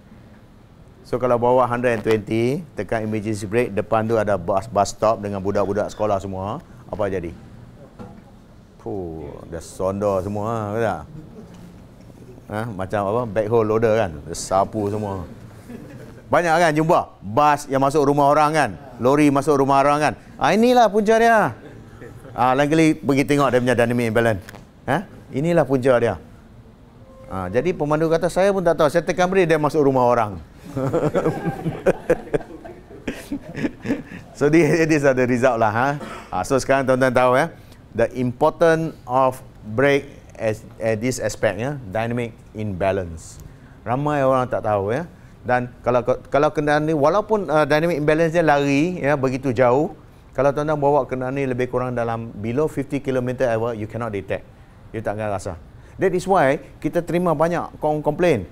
So kalau bawa 120, tekan emergency brake, depan tu ada bus bus stop dengan budak-budak sekolah semua. Apa jadi? Puh, dah sondor semua. Kan? ha? macam apa backhoe loader kan sapu semua banyak kan jumpa bas yang masuk rumah orang kan lori masuk rumah orang kan ha, inilah punca dia ha, lain kali pergi tengok dia punya dynamic imbalance ha? inilah punca dia ha, jadi pemandu kata saya pun tak tahu saya tekan beri dia masuk rumah orang so this are the result lah ha? ha so sekarang tuan-tuan tahu ya the important of brake as, at eh, this aspect ya, dynamic imbalance. Ramai orang tak tahu ya. Dan kalau kalau kendaraan ni walaupun uh, dynamic imbalance dia lari ya begitu jauh, kalau tuan-tuan bawa kendaraan ni lebih kurang dalam below 50 km hour, you cannot detect. You tak akan rasa. That is why kita terima banyak kong komplain.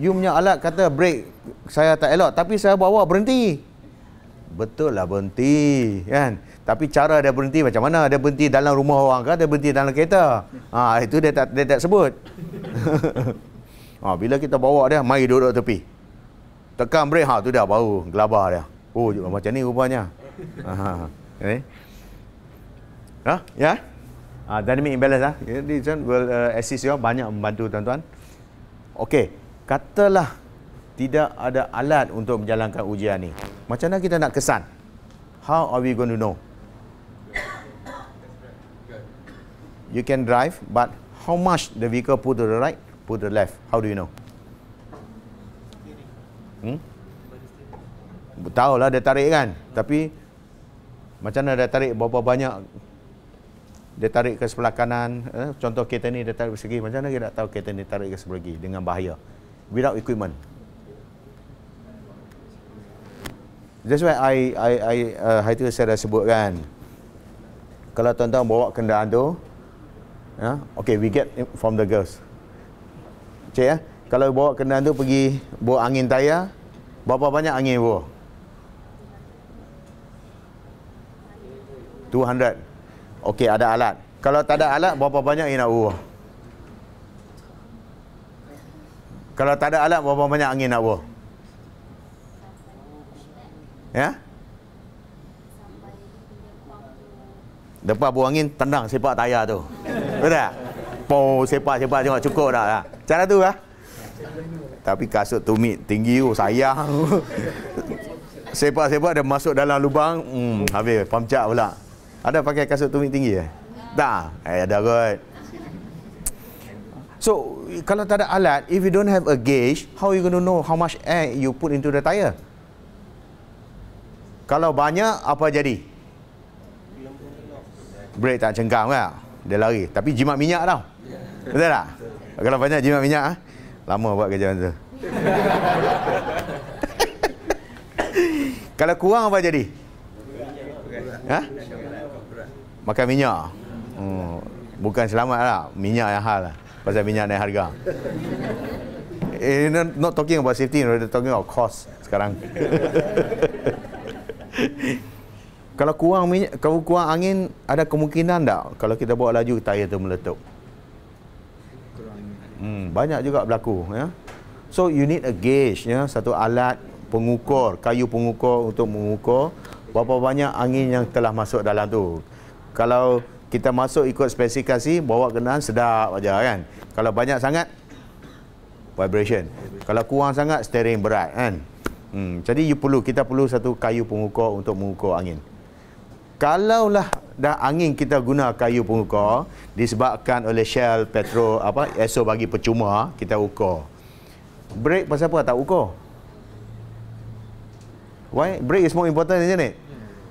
You punya alat kata brake saya tak elok tapi saya bawa berhenti betul lah berhenti kan tapi cara dia berhenti macam mana dia berhenti dalam rumah orang ke dia berhenti dalam kereta ha, itu dia tak, dia tak sebut ha, bila kita bawa dia mari duduk tepi tekan brake ha, tu dah baru gelabah dia oh macam ni rupanya ha, eh? ha, ya ha, dynamic imbalance ha? this one will uh, assist you ha? banyak membantu tuan-tuan Okey, katalah tidak ada alat untuk menjalankan ujian ni. Macam mana kita nak kesan? How are we going to know? You can drive, but how much the vehicle put to the right, put to the left? How do you know? Hmm? Tahu lah dia tarik kan? Tapi macam mana dia tarik berapa banyak dia tarik ke sebelah kanan eh? contoh kereta ni dia tarik segi macam mana dia tak tahu kereta ni tarik ke sebelah kiri dengan bahaya without equipment That's why I I I uh, hari saya dah sebutkan. Kalau tuan-tuan bawa kenderaan tu, ya, yeah, okay we get from the girls. Cik ya, kalau bawa kenderaan tu pergi bawa angin tayar, berapa banyak angin bawa? 200. Okay, ada alat. Kalau tak ada alat, berapa banyak yang nak bawa? Kalau tak ada alat, berapa banyak angin nak bawa? Ya? dapat buangin. angin, tendang sepak tayar tu. Betul tak? Pau, sepak-sepak tengok cukup dah. Lah. Ha. Cara tu lah. Tapi kasut tumit tinggi oh, sayang. sepak-sepak dia masuk dalam lubang, hmm, habis, pamcak pula. Ada pakai kasut tumit tinggi eh? Tak? Eh, ada kot. So, kalau tak ada alat, if you don't have a gauge, how you going to know how much air you put into the tire? Kalau banyak apa jadi? Brake tak cengkam kan? Dia lari. Tapi jimat minyak tau. Betul tak? Kalau banyak jimat minyak ah. Lama buat kerja macam tu. Kalau kurang apa jadi? Berat. Ha? Makan minyak. Hmm. Bukan selamat lah. Minyak yang hal lah. Pasal minyak naik harga. Eh, not talking about safety. We're talking about cost sekarang. kalau kurang minyak, kalau kurang angin ada kemungkinan tak kalau kita bawa laju tayar tu meletup hmm, banyak juga berlaku ya so you need a gauge ya satu alat pengukur kayu pengukur untuk mengukur berapa banyak angin yang telah masuk dalam tu kalau kita masuk ikut spesifikasi bawa kenaan sedap aja kan kalau banyak sangat vibration kalau kurang sangat steering berat kan Hmm, jadi you perlu kita perlu satu kayu pengukur untuk mengukur angin. Kalaulah dah angin kita guna kayu pengukur disebabkan oleh Shell Petro apa ESO bagi percuma kita ukur. Break pasal apa tak ukur? Why? Break is more important than ni.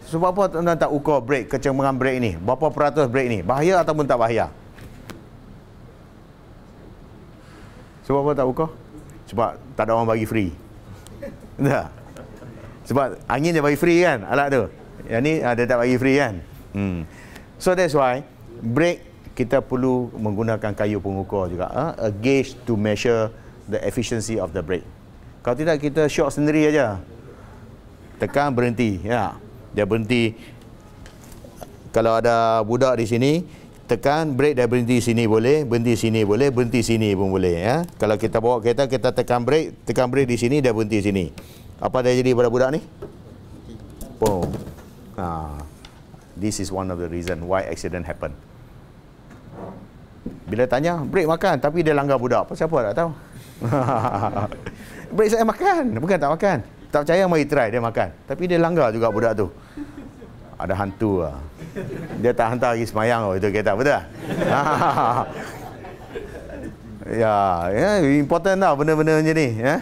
Sebab apa tuan tak ukur brake kecemerlangan break ini. Berapa peratus break ini Bahaya ataupun tak bahaya? Sebab apa tak ukur? Sebab tak ada orang bagi free. Tak, Sebab angin dia bagi free kan alat tu. Yang ni ada ah, tak bagi free kan. Hmm. So that's why brake kita perlu menggunakan kayu pengukur juga ha? a gauge to measure the efficiency of the brake. Kalau tidak kita shock sendiri aja. Tekan berhenti ya. Dia berhenti. Kalau ada budak di sini, tekan brake dah berhenti sini boleh, berhenti sini boleh, berhenti sini pun boleh ya. Kalau kita bawa kereta kita tekan brake, tekan brake di sini dah berhenti sini. Apa dah jadi pada budak ni? Boom. Ah. Ha. This is one of the reason why accident happen. Bila tanya, brake makan tapi dia langgar budak. Pasal apa tak tahu? brake saya makan, bukan tak makan. Tak percaya mari try dia makan. Tapi dia langgar juga budak tu ada hantu lah. Dia tak hantar lagi semayang oh, itu kita betul tak? ya, ya, important lah benda-benda macam ni. Ya.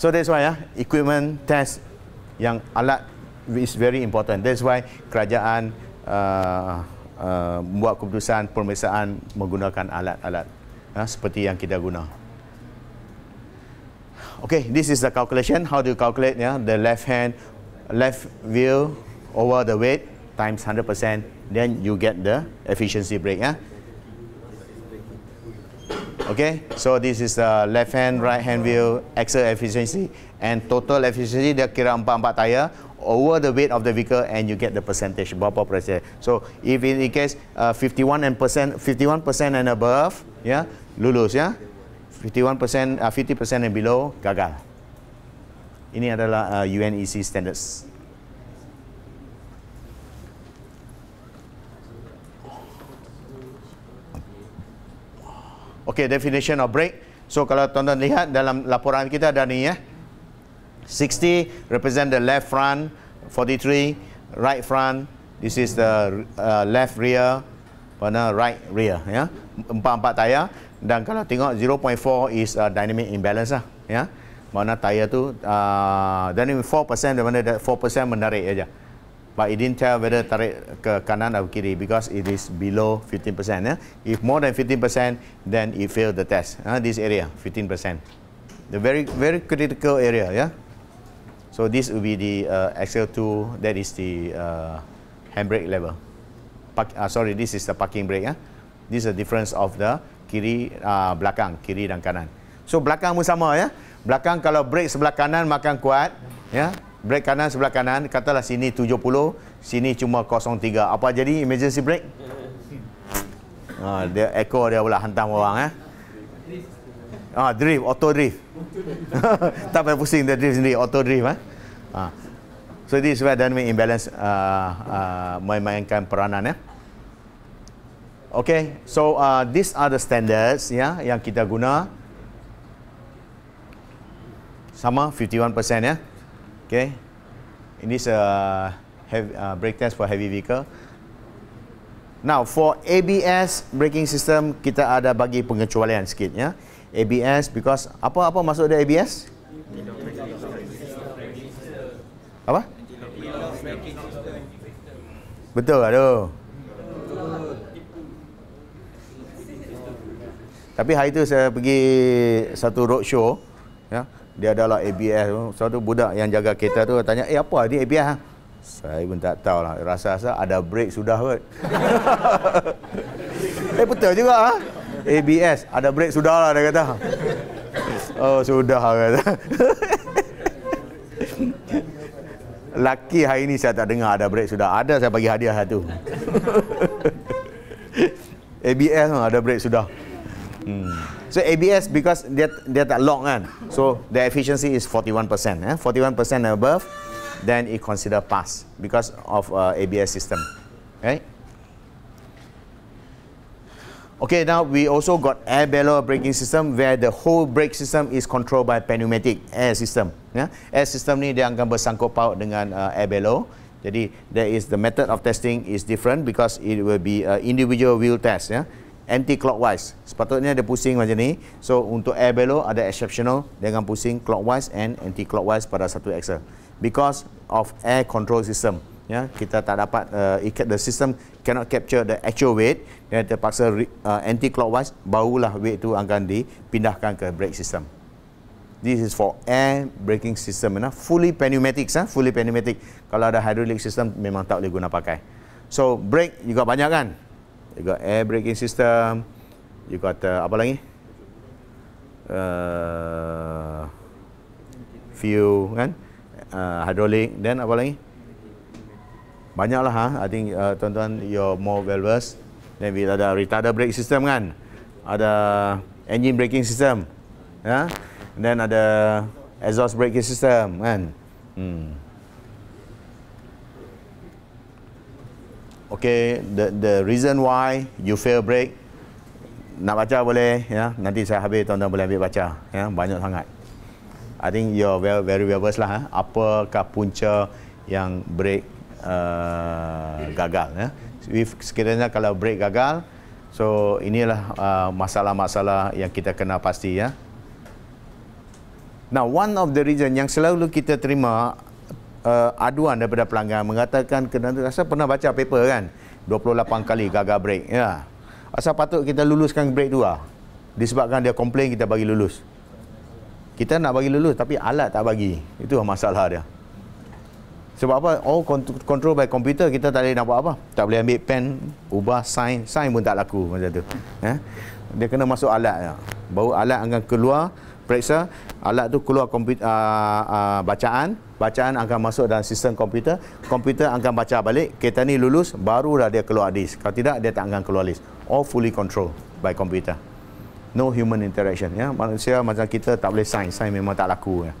So that's why ya, equipment test yang alat is very important. That's why kerajaan uh, uh, buat keputusan pemeriksaan menggunakan alat-alat ya, seperti yang kita guna. Okay, this is the calculation. How do you calculate? Yeah, the left hand left wheel over the weight times 100%, then you get the efficiency brake. Yeah? Okay, so this is the left hand, right hand wheel axle efficiency and total efficiency dia kira empat empat tayar over the weight of the vehicle and you get the percentage berapa percent. So if in the case uh, 51 and percent 51 percent and above, yeah, lulus, yeah, 51 percent, uh, 50 percent and below gagal. Ini adalah uh, UNEC standards. Okay, definition of break. So kalau tuan-tuan lihat dalam laporan kita ada ni eh. ya. 60 represent the left front, 43 right front. This is the uh, left rear, mana right rear ya. Empat-empat tayar dan kalau tengok 0.4 is uh, dynamic imbalance lah ya mana tayar tu dan uh, ini 4% daripada 4% menarik aja but it didn't tell whether tarik ke kanan atau kiri because it is below 15% ya yeah? if more than 15% then it fail the test uh, this area 15% the very very critical area ya yeah? so this will be the uh, excel 2 that is the uh, handbrake level Park, uh, sorry this is the parking brake ya yeah? this is the difference of the kiri uh, belakang kiri dan kanan so belakang pun sama ya yeah? Belakang kalau brake sebelah kanan makan kuat ya. brake kanan sebelah kanan katalah sini 70, sini cuma 03. Apa jadi emergency brake? Ha ah, dia echo dia pula hantam orang eh. Ha oh, drift auto drift. tak payah pusing dia drift sendiri auto drift eh. Ha. So this is where dynamic imbalance uh, uh, memainkan peranan ya. Eh? Okay, so uh, these are the standards ya yeah, yang kita guna sama 51% ya. Okay. Ini is a uh, brake test for heavy vehicle. Now for ABS braking system kita ada bagi pengecualian sikit ya. ABS because apa apa maksud dia ABS? Apa? Betul ada. Tapi hari tu saya pergi satu road show, ya. Yeah dia adalah ABS tu. Satu so, budak yang jaga kereta tu tanya, "Eh apa ni ABS?" Ah? Saya pun tak tahu lah. Rasa-rasa ada brake sudah kot. eh betul juga Ha? Ah. ABS ada brake sudah lah dia kata. Oh sudah kata. Laki hari ini saya tak dengar ada brake sudah. Ada saya bagi hadiah satu. ABS ada brake sudah. Hmm. So ABS because dia dia tak lock kan. So the efficiency is 41%, eh? 41% above then it consider pass because of uh, ABS system. Right? Okay, now we also got air bellow braking system where the whole brake system is controlled by pneumatic air system. Yeah? Air system ni dia akan bersangkut paut dengan uh, air bellow. Jadi, there is the method of testing is different because it will be uh, individual wheel test. Yeah? anti clockwise sepatutnya dia pusing macam ni so untuk air bellow ada exceptional dengan pusing clockwise and anti clockwise pada satu axle because of air control system ya yeah, kita tak dapat uh, the system cannot capture the actual weight dan terpaksa uh, anti clockwise barulah weight tu akan dipindahkan ke brake system This is for air braking system enough fully pneumatic ah fully pneumatic kalau ada hydraulic system memang tak boleh guna pakai. So brake juga banyak kan? You got air braking system. You got uh, apa lagi? Uh, fuel kan? Uh, hydraulic. Then apa lagi? Banyak lah. Huh? Ha? I think uh, tuan-tuan, uh, you're more well-versed. Then we ada retarder brake system kan? Ada engine braking system. Yeah? then ada exhaust braking system kan? Hmm. okay, the the reason why you fail break. Nak baca boleh, ya. Nanti saya habis, tuan-tuan boleh ambil baca. Ya, banyak sangat. I think you're very, very well versed lah. Ya. Apakah punca yang break uh, gagal? Ya. If sekiranya kalau break gagal, so inilah uh, masalah-masalah uh, yang kita kena pasti ya. Now, one of the reason yang selalu kita terima uh, aduan daripada pelanggan mengatakan kena rasa pernah baca paper kan 28 kali gagal break ya asal patut kita luluskan break dua ah. disebabkan dia komplain kita bagi lulus kita nak bagi lulus tapi alat tak bagi itu masalah dia sebab apa oh control by computer kita tak boleh nak buat apa tak boleh ambil pen ubah sign sign pun tak laku macam tu eh dia kena masuk alat ya. baru alat akan keluar periksa alat tu keluar komputer uh, uh, bacaan bacaan akan masuk dalam sistem komputer komputer akan baca balik kereta ni lulus baru dah dia keluar disk kalau tidak dia tak akan keluar disk all fully control by computer no human interaction ya manusia macam kita tak boleh sign sign memang tak laku ya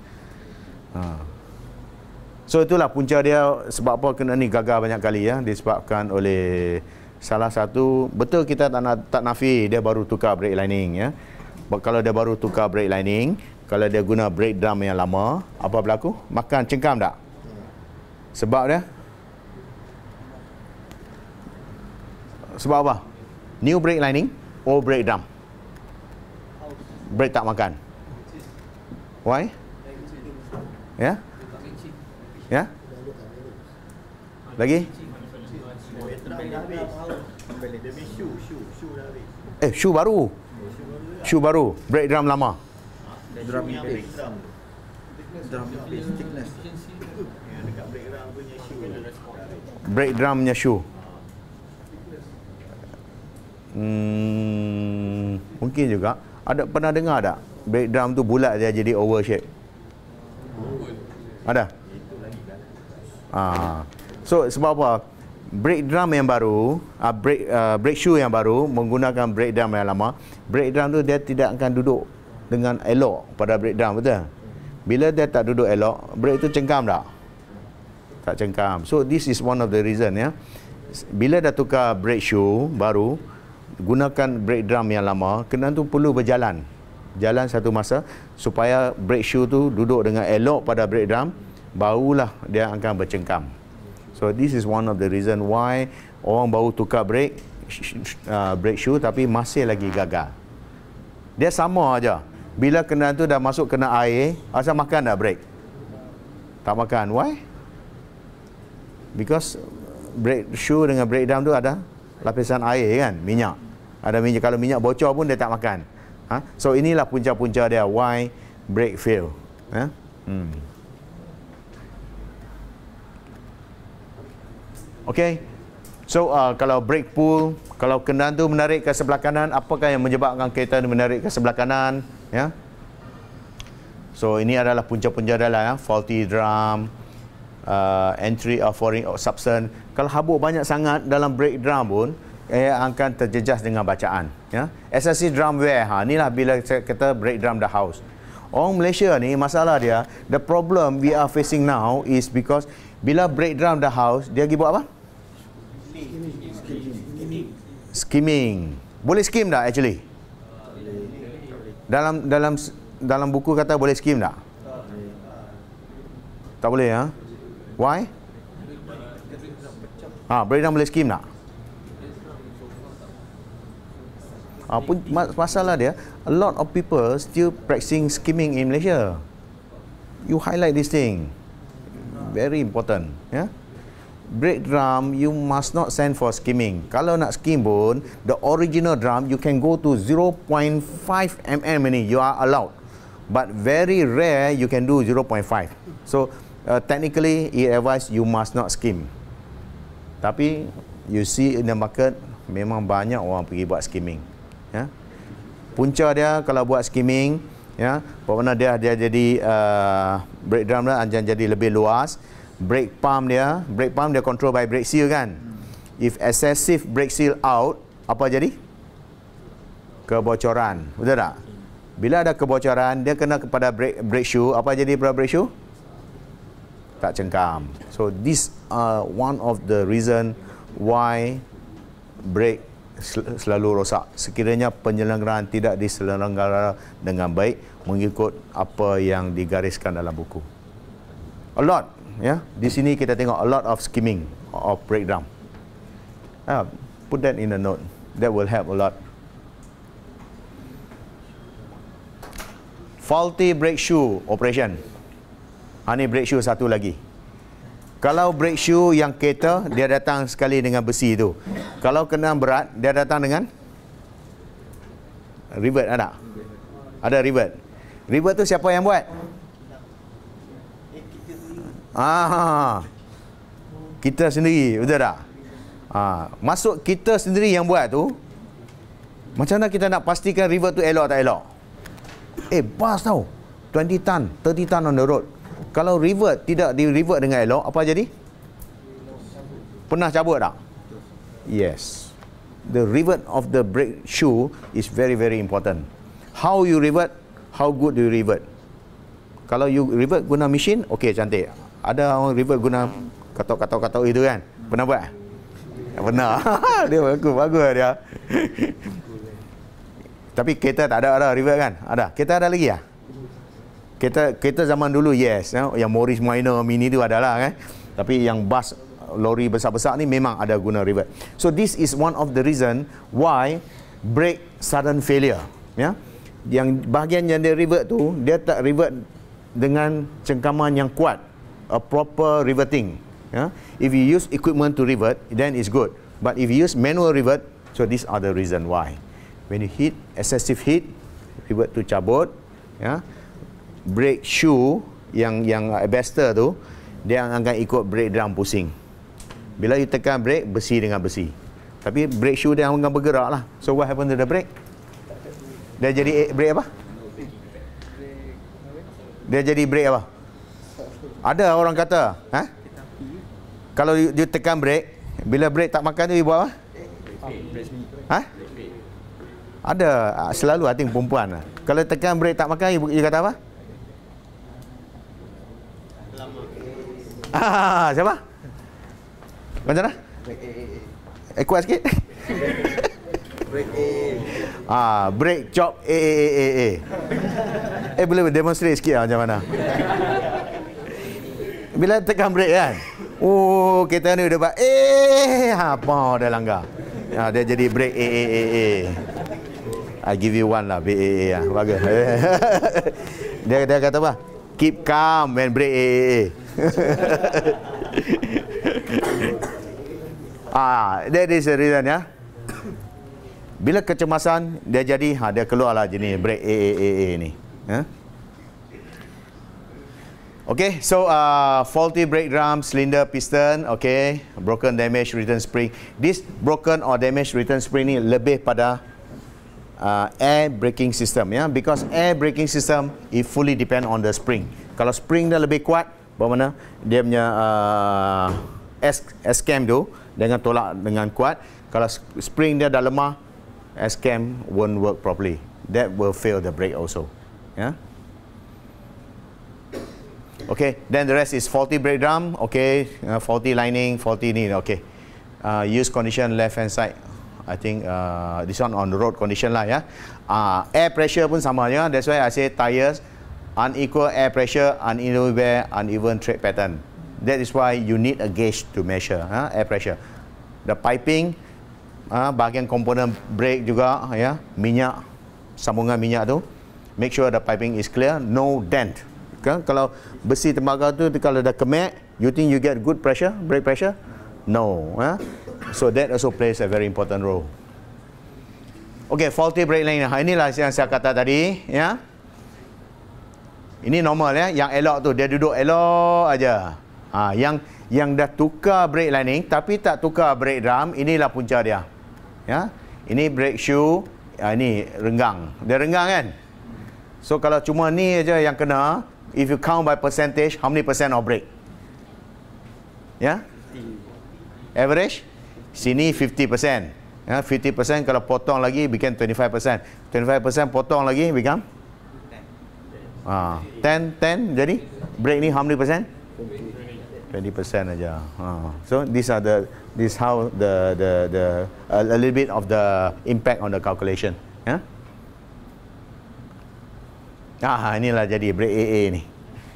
ha. so itulah punca dia sebab apa kena ni gagal banyak kali ya disebabkan oleh salah satu betul kita tak tak nafi dia baru tukar brake lining ya kalau dia baru tukar brake lining kalau dia guna break drum yang lama apa berlaku makan cengkam tak sebab dia sebab apa new break lining old break drum break tak makan why ya yeah? ya yeah? lagi Eh, shoe baru. Shoe baru. Break drum lama drum, bass. drum, bass, thickness. Break drum punya shoe. Hmm, mungkin juga. Ada pernah dengar tak? Break drum tu bulat dia jadi over shape. Ada? Ah. So sebab apa? Break drum yang baru, uh, break uh, break shoe yang baru menggunakan break drum yang lama. Break drum tu dia tidak akan duduk dengan elok pada break drum, betul bila dia tak duduk elok break itu cengkam tak tak cengkam so this is one of the reason ya bila dah tukar break shoe baru gunakan break drum yang lama kena tu perlu berjalan jalan satu masa supaya break shoe tu duduk dengan elok pada break drum barulah dia akan bercengkam so this is one of the reason why orang baru tukar break uh, break shoe tapi masih lagi gagal dia sama aja bila kenderaan tu dah masuk kena air, asal makan dah break. Tak makan. Why? Because break shoe dengan break drum tu ada lapisan air kan, minyak. Ada minyak. Kalau minyak bocor pun dia tak makan. Ha? So inilah punca-punca dia. Why break fail? Ha? Hmm. Okay. So uh, kalau break pull, kalau kenderaan tu menarik ke sebelah kanan, apakah yang menyebabkan kereta menarik ke sebelah kanan? ya. So ini adalah punca-punca adalah ya. faulty drum, uh, entry of foreign substance. Kalau habuk banyak sangat dalam break drum pun ia akan terjejas dengan bacaan ya. SSC drum wear ha inilah bila kita break drum the house. Orang Malaysia ni masalah dia the problem we are facing now is because bila break drum the house dia pergi buat apa? Skimming. Skimming. Boleh skim tak actually? dalam dalam dalam buku kata boleh skim tak? Tak boleh ya. Why? Ha, boleh dan boleh skim tak? Apa ha, masalah dia? A lot of people still practicing skimming in Malaysia. You highlight this thing. Very important, ya. Yeah? break drum you must not send for skimming kalau nak skim pun the original drum you can go to 0.5 mm ini you are allowed but very rare you can do 0.5 so uh, technically it advise you must not skim tapi you see in the market memang banyak orang pergi buat skimming ya punca dia kalau buat skimming ya yeah? bermakna dia dia jadi uh, break drum lah jadi lebih luas brake pump dia, brake pump dia control by brake seal kan. If excessive brake seal out, apa jadi? Kebocoran. Betul tak? Bila ada kebocoran, dia kena kepada brake, brake shoe. Apa jadi pada brake shoe? Tak cengkam. So, this uh, one of the reason why brake selalu rosak. Sekiranya penyelenggaraan tidak diselenggara dengan baik mengikut apa yang digariskan dalam buku. A lot ya. Di sini kita tengok a lot of skimming of breakdown. Ah, put that in the note. That will help a lot. Faulty brake shoe operation. Ini ah, brake shoe satu lagi. Kalau brake shoe yang kereta, dia datang sekali dengan besi itu. Kalau kena berat, dia datang dengan? Rivet ada? Ada rivet. Rivet tu siapa yang buat? Ah. Kita sendiri, betul tak? Ah, ha, masuk kita sendiri yang buat tu. Macam mana kita nak pastikan river tu elok tak elok? Eh, bas tau. 20 ton, 30 ton on the road. Kalau river tidak di river dengan elok, apa jadi? Pernah cabut tak? Yes. The river of the brake shoe is very very important. How you river, how good you river? Kalau you river guna mesin, okey cantik ada orang revert guna kata-kata-kata itu kan pernah buat tak pernah dia bagus bagus dia tapi kereta tak ada ada revert kan ada kereta ada lagi ya kereta kereta zaman dulu yes ya? yang Morris Minor mini tu adalah kan eh. tapi yang bas lori besar-besar ni memang ada guna revert so this is one of the reason why brake sudden failure ya yang bahagian yang dia revert tu dia tak revert dengan cengkaman yang kuat a proper riveting. Yeah? If you use equipment to rivet, then it's good. But if you use manual rivet, so these are the reason why. When you hit excessive heat, rivet to cabut, yeah? brake shoe yang yang abaster tu, dia akan ikut brake drum pusing. Bila you tekan brake, besi dengan besi. Tapi brake shoe dia akan bergerak lah. So what happened to the brake? Dia jadi eh, brake apa? Dia jadi brake apa? Ada orang kata, ha? Kalau dia, dia tekan break, bila break tak makan dia buat apa? Ha? Ada ah, selalu hati perempuan. Lah. Kalau tekan break tak makan dia, dia kata apa? Lama. Ah, siapa? Macam mana? Eh, kuat sikit. Break A. Ah, break chop A eh, A. Eh, eh, eh boleh demonstrate sikit lah macam mana? bila tekan brake kan oh kita ni dia buat eh apa dia langgar ha, dia jadi break eh eh eh eh I give you one lah BAA eh, eh, eh, bagus dia, dia kata apa keep calm when break. eh eh eh Ah, that is the reason ya. Bila kecemasan dia jadi ha dia keluarlah jenis break eh, eh eh eh ni. Ya. Eh? Okay, so uh, faulty brake drum, cylinder, piston, okay, broken, damaged, return spring. This broken or damaged return spring ni lebih pada uh, air braking system, yeah, because air braking system it fully depend on the spring. Kalau spring dia lebih kuat, bagaimana dia punya uh, S-cam tu dengan tolak dengan kuat. Kalau spring dia dah lemah, S-cam won't work properly. That will fail the brake also, yeah. Okay, then the rest is faulty brake drum. Okay, uh, faulty lining, faulty knee, Okay, uh, use condition left hand side. I think uh, this one on road condition lah ya. Uh, air pressure pun sama ya. That's why I say tyres unequal air pressure, uneven wear, uneven tread pattern. That is why you need a gauge to measure uh, air pressure. The piping, uh, bahagian komponen brake juga ya, yeah, minyak, sambungan minyak tu. Make sure the piping is clear, no dent kan kalau besi tembaga tu kalau dah kemek you think you get good pressure brake pressure no eh? so that also plays a very important role okay faulty brake line ha inilah yang saya kata tadi ya ini normal ya yang elok tu dia duduk elok aja ha yang yang dah tukar brake lining tapi tak tukar brake drum inilah punca dia ya ini brake shoe ha, ini renggang dia renggang kan So kalau cuma ni aja yang kena, if you count by percentage, how many percent of break? Yeah? Average? Sini 50%. Yeah, 50% kalau potong lagi, bikin 25%. 25% potong lagi, become? 10. Ah, 10, 10, jadi? Break ni how many percent? 20 20% aja. Ah. So, these are the, this how the, the, the, a little bit of the impact on the calculation. Yeah? Ah, ah, inilah jadi break AA ni.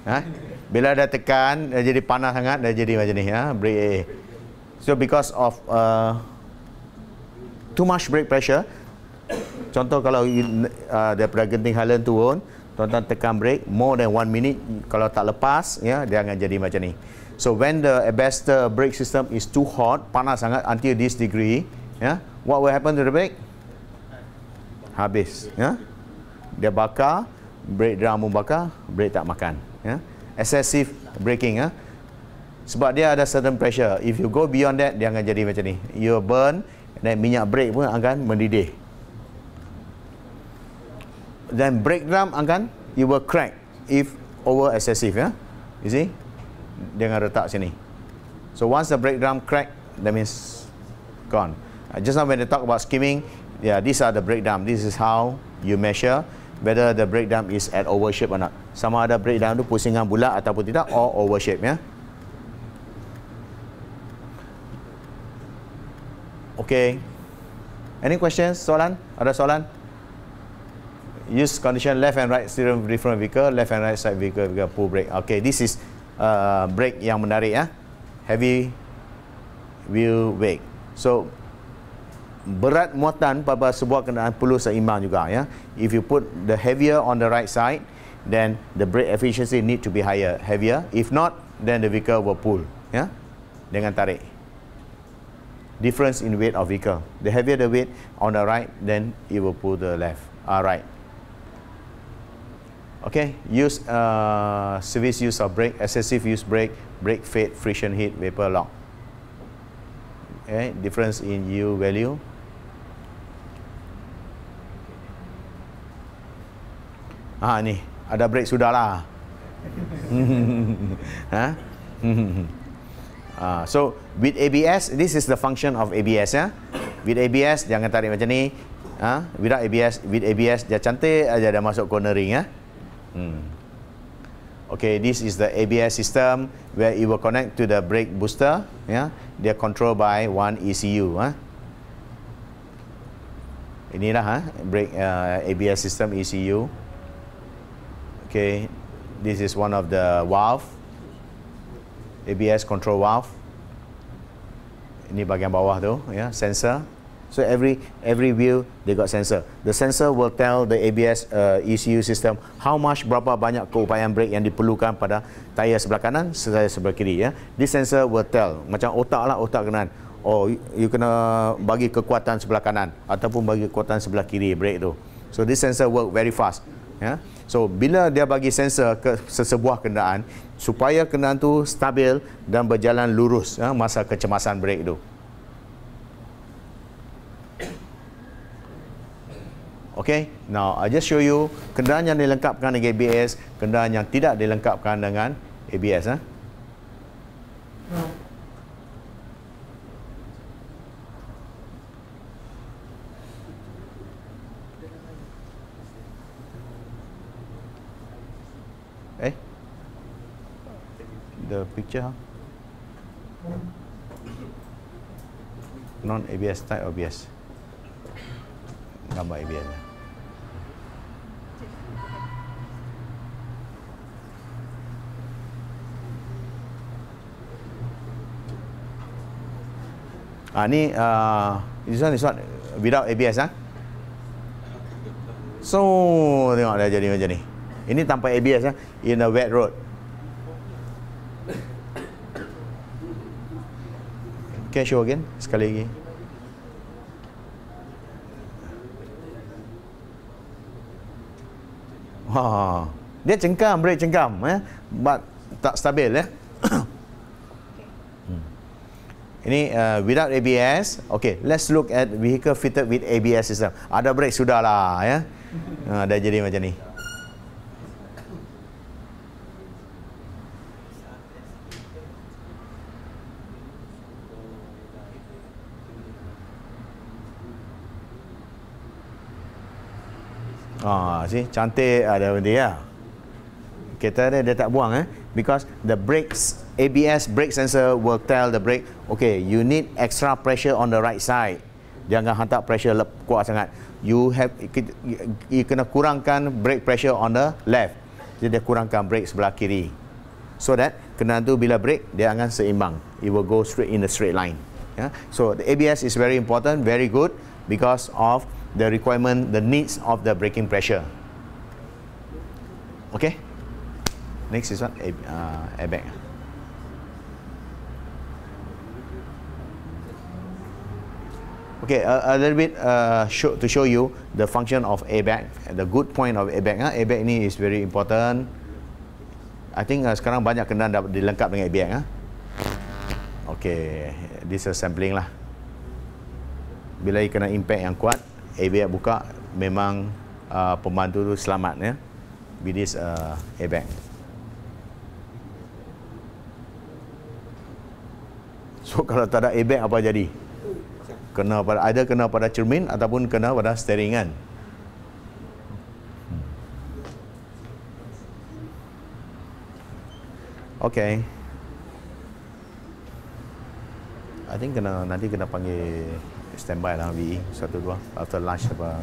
Ha? Bila dah tekan, dah jadi panas sangat, dah jadi macam ni. Ha? Break AA. So, because of uh, too much brake pressure, contoh kalau uh, daripada genting halen turun, tuan-tuan tekan brake, more than one minute, kalau tak lepas, ya, dia akan jadi macam ni. So, when the abaster brake system is too hot, panas sangat, until this degree, ya, what will happen to the brake? Habis. Ya? Dia bakar, Brake drum pun brake tak makan. Ya? Excessive braking, Ya? Sebab dia ada certain pressure. If you go beyond that, dia akan jadi macam ni. You burn, then minyak brake pun akan mendidih. Then brake drum akan, you will crack if over excessive. Ya? You see? Dia akan retak sini. So once the brake drum crack, that means gone. Just now when they talk about skimming, yeah, these are the brake drum. This is how you measure whether the brake breakdown is at overshape or not. Sama ada breakdown tu pusingan bulat ataupun tidak or overshape ya. Okay. Any questions? Soalan? Ada soalan? Use condition left and right steering different vehicle, left and right side vehicle, vehicle pull brake. Okay, this is uh, brake yang menarik ya. Heavy wheel brake. So, berat muatan pada sebuah kenderaan perlu seimbang juga ya. If you put the heavier on the right side, then the brake efficiency need to be higher, heavier. If not, then the vehicle will pull, ya. Dengan tarik. Difference in weight of vehicle. The heavier the weight on the right, then it will pull the left. uh, right. Okay, use uh, service use of brake, excessive use brake, brake fade, friction heat, vapor lock. Okay, difference in U value. Ha ni, ada break sudahlah. ha? uh, so with ABS, this is the function of ABS ya. With ABS jangan tarik macam ni. Ha? without ABS, with ABS dia cantik aja eh, dah masuk cornering ya. Hmm. Okay, this is the ABS system where it will connect to the brake booster. Yeah, they are controlled by one ECU. Ha? Ini lah, huh? Ha? brake eh, ABS system ECU okay this is one of the valve ABS control valve ini bagian bawah tu yeah sensor so every every wheel they got sensor the sensor will tell the ABS uh, ECU system how much berapa banyak keupayaan brake yang diperlukan pada tayar sebelah kanan tayar sebelah kiri ya yeah. this sensor will tell macam otak lah otak kanan oh you kena bagi kekuatan sebelah kanan ataupun bagi kekuatan sebelah kiri brake tu so this sensor work very fast ya so bila dia bagi sensor ke sesebuah kenderaan supaya kenderaan tu stabil dan berjalan lurus ya, masa kecemasan brek tu Okay, now I just show you kenderaan yang dilengkapkan dengan ABS, kenderaan yang tidak dilengkapkan dengan ABS. Ha? Huh? the picture. Non ABS type ABS. Gambar ABS. Ah ni uh, this one without ABS ah. So tengok dia jadi macam ni. Ini tanpa ABS ah in a wet road. Can I show again? Sekali lagi. Ha. Dia cengkam, break cengkam. Eh? But tak stabil. Eh? Hmm. Ini uh, without ABS. Okay, let's look at vehicle fitted with ABS system. Ada break sudahlah ya. Yeah? Ha, uh, jadi macam ni. Ah, si cantik ada ah, benda ya. Kereta ni dia tak buang eh because the brakes ABS brake sensor will tell the brake okay you need extra pressure on the right side. Jangan hantar pressure lep, kuat sangat. You have you, you kena kurangkan brake pressure on the left. Jadi dia kurangkan brake sebelah kiri. So that kena tu bila brake dia akan seimbang. It will go straight in a straight line. Yeah. So the ABS is very important, very good because of the requirement, the needs of the braking pressure. Okay? Next is what? Uh, airbag. Okay, a, little bit uh, to show you the function of airbag, the good point of airbag. Ha? Airbag ini is very important. I think uh, sekarang banyak kendaraan dapat dilengkap dengan airbag. Ha? Okay, this is sampling lah. Bila kena impact yang kuat, airbag buka memang uh, pembantu tu selamat ya. Bidis uh, airbag. So kalau tak ada airbag apa jadi? Kena pada ada kena pada cermin ataupun kena pada steering kan. Hmm. Okay. I think kena nanti kena panggil standby lah VE satu dua after lunch apa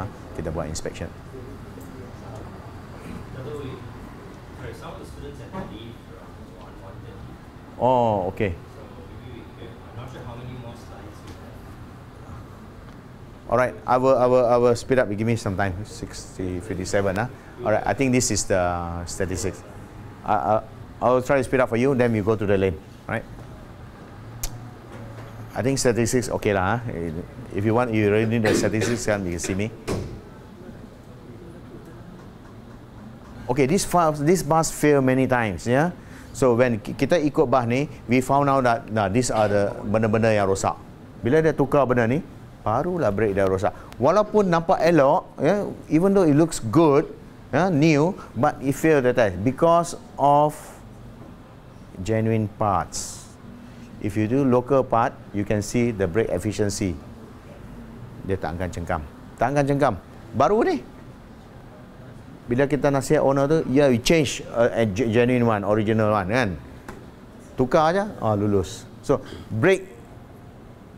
ha, kita buat inspection. Oh, okay. All right, I will, I will, I will speed up. Give me some time. 60, 57. Huh? Ah. All right, I think this is the statistics. I, I, I will try to speed up for you, then you go to the lane, right? I think statistics okay lah. Ah. If you want, you really need the statistics, can you can see me. Okay, this bus, this bus fail many times, yeah. So when kita ikut bah ni, we found out that nah, these are the benda-benda yang rosak. Bila dia tukar benda ni, baru lah brake dia rosak. Walaupun nampak elok, yeah, even though it looks good, yeah, new, but it fail that time because of genuine parts. If you do local part, you can see the brake efficiency. Dia tak akan cengkam. Tak akan cengkam. Baru ni. Bila kita nasihat owner tu, yeah, we change uh, a genuine one, original one, kan? Tukar aja, ah oh, lulus. So, brake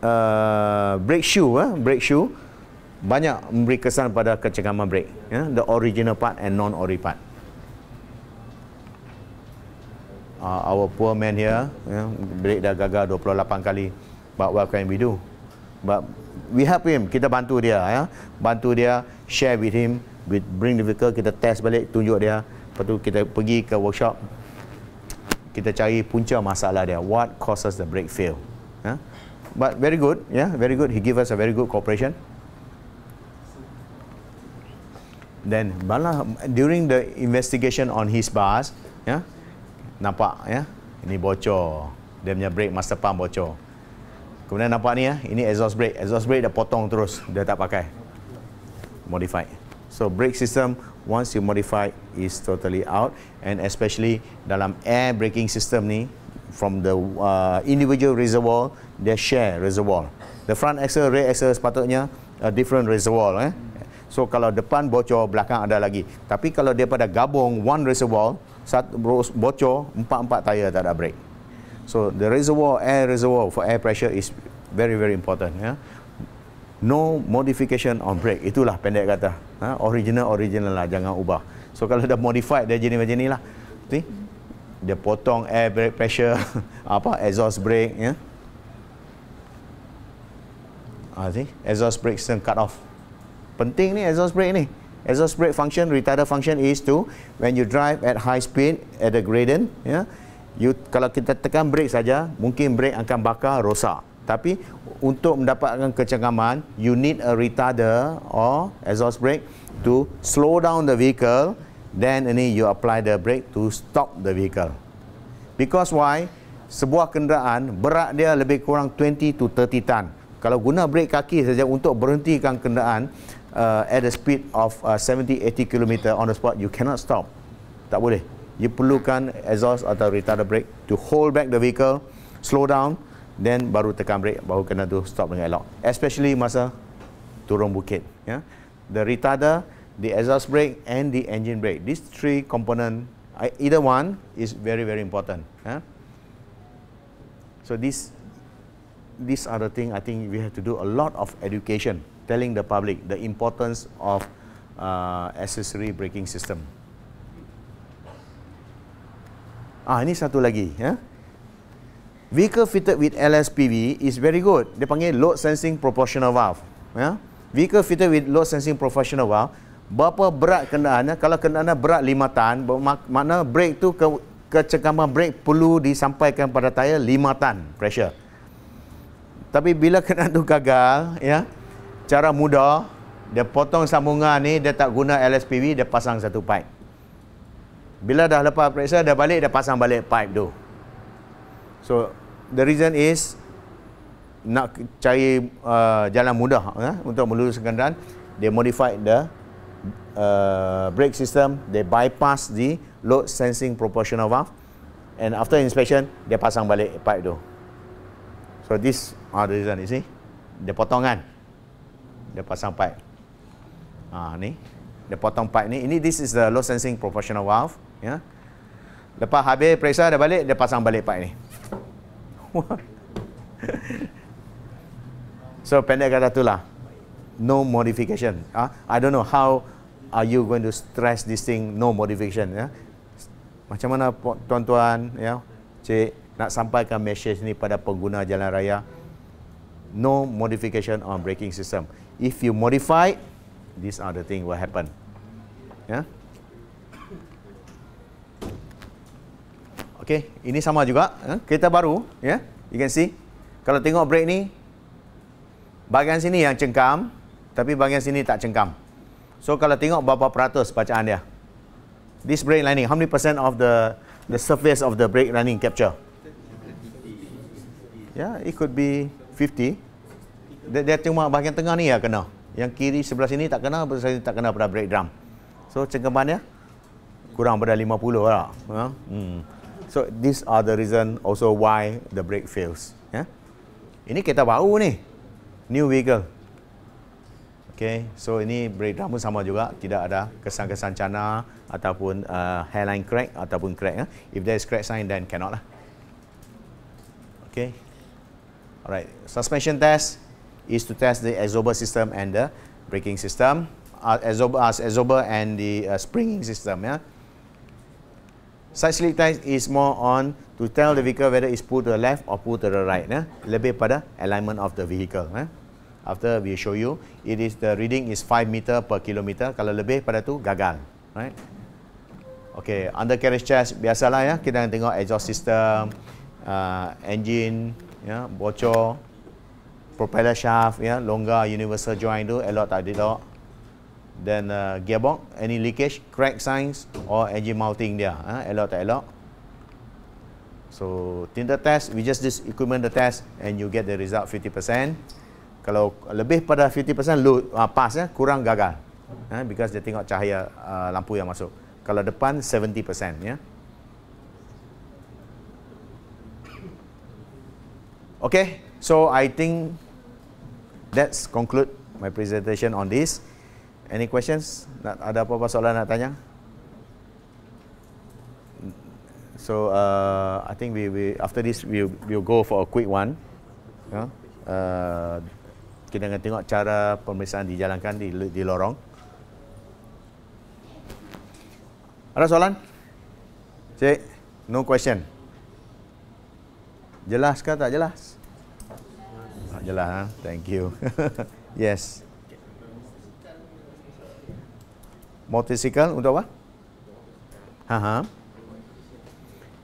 uh, brake shoe, eh? brake shoe banyak memberi kesan pada kecengkaman brake. Yeah? The original part and non-ori part. uh, our poor man here, yeah, break dah gagal 28 kali. But what can we do? But we help him, kita bantu dia, ya. Yeah. Bantu dia, share with him, with bring the vehicle, kita test balik, tunjuk dia. Lepas tu kita pergi ke workshop, kita cari punca masalah dia. What causes the brake fail? Yeah. But very good, yeah, very good. He give us a very good cooperation. Then, during the investigation on his bus, yeah, nampak ya ini bocor dia punya brake master pump bocor kemudian nampak ni ya ini exhaust brake exhaust brake dah potong terus dia tak pakai modified so brake system once you modify is totally out and especially dalam air braking system ni from the uh, individual reservoir they share reservoir the front axle rear axle sepatutnya a different reservoir eh so kalau depan bocor belakang ada lagi tapi kalau dia pada gabung one reservoir Sat bros bocor empat-empat tayar tak ada brake so the reservoir air reservoir for air pressure is very very important yeah? no modification on brake itulah pendek kata ha? original original lah jangan ubah so kalau dah modify dia jenis macam ni lah Nanti dia potong air brake pressure apa exhaust brake ya yeah? ha, see? exhaust brake system cut off penting ni exhaust brake ni Exhaust brake function, retarder function is to when you drive at high speed at a gradient, yeah, you kalau kita tekan brake saja, mungkin brake akan bakar, rosak. Tapi untuk mendapatkan kecengaman, you need a retarder or exhaust brake to slow down the vehicle. Then ini you apply the brake to stop the vehicle. Because why? Sebuah kenderaan berat dia lebih kurang 20 to 30 ton. Kalau guna brake kaki saja untuk berhentikan kenderaan, uh, at a speed of uh, 70 80 km on the spot you cannot stop tak boleh you perlukan exhaust atau retarder brake to hold back the vehicle slow down then baru tekan brake baru kena tu stop dengan elok especially masa turun bukit yeah? the retarder the exhaust brake and the engine brake these three component uh, either one is very very important yeah? so this these are the thing i think we have to do a lot of education telling the public the importance of uh, accessory braking system. Ah, ini satu lagi. Ya. Vehicle fitted with LSPV is very good. Dia panggil load sensing proportional valve. Ya. Vehicle fitted with load sensing proportional valve, berapa berat kendaraannya? Kalau kendaraannya berat 5 tan, makna brake tu ke kecengkaman brake perlu disampaikan pada tayar 5 tan pressure. Tapi bila kena tu gagal, ya, cara mudah dia potong sambungan ni dia tak guna LSPV dia pasang satu pipe bila dah lepas periksa dia balik dia pasang balik pipe tu so the reason is nak cari uh, jalan mudah eh, untuk meluluskan kenderaan dia modify the uh, brake system they bypass the load sensing proportional valve and after inspection dia pasang balik pipe tu so this are the reason you see dia potong kan dia pasang pipe. Ha, ni. Dia potong pipe ni. Ini this is the low sensing professional valve, ya. Yeah. Lepas habis periksa dah balik, dia pasang balik pipe ni. so pendek kata tu lah no modification ah i don't know how are you going to stress this thing no modification ya yeah? macam mana tuan-tuan ya yeah? cik nak sampaikan message ni pada pengguna jalan raya no modification on braking system If you modify, these are the thing will happen. Yeah. Okay, ini sama juga. Eh? Kita baru, yeah. You can see. Kalau tengok brake ni, bahagian sini yang cengkam, tapi bahagian sini tak cengkam. So kalau tengok berapa peratus bacaan dia. This brake lining, how many percent of the the surface of the brake lining capture? Yeah, it could be 50 dia, dia cuma bahagian tengah ni ya kena. Yang kiri sebelah sini tak kena, sebelah sini tak kena pada break drum. So cengkemannya kurang pada 50 lah. Ha? Hmm. So these are the reason also why the brake fails. Ya? Ini kita baru ni. New vehicle. Okay, so ini brake drum pun sama juga. Tidak ada kesan-kesan cana ataupun uh, hairline crack ataupun crack. Eh? If there is crack sign, then cannot lah. Okay. Alright, suspension test is to test the Azoba system and the braking system. Uh, Azoba, uh, Azoba and the uh, springing system. Yeah. Side slip test is more on to tell the vehicle whether it's pulled to the left or pulled to the right. Yeah. Lebih pada alignment of the vehicle. Yeah. After we show you, it is the reading is five meter per kilometer. Kalau lebih pada tu, gagal. Right? Okay, under carriage chest, biasalah ya. Kita akan tengok exhaust system, uh, engine, ya, bocor, propeller shaft ya longgar universal joint a lot, tak elok then uh, gearbox any leakage crack signs or engine mounting dia ha, a lot, a lot. so tinta test we just this equipment the test and you get the result 50% kalau lebih pada 50% load uh, pass ya kurang gagal ha? because dia tengok cahaya uh, lampu yang masuk kalau depan 70% ya Okay, so I think that's conclude my presentation on this. Any questions? Nak, ada apa-apa soalan nak tanya? So uh, I think we, we after this we we'll, we'll go for a quick one. Yeah. Uh, kita akan tengok cara pemeriksaan dijalankan di, di lorong. Ada soalan? Cik, no question. Jelas ke tak jelas? je lah. Ha? Thank you. yes. Motorcycle untuk apa? Ha ha.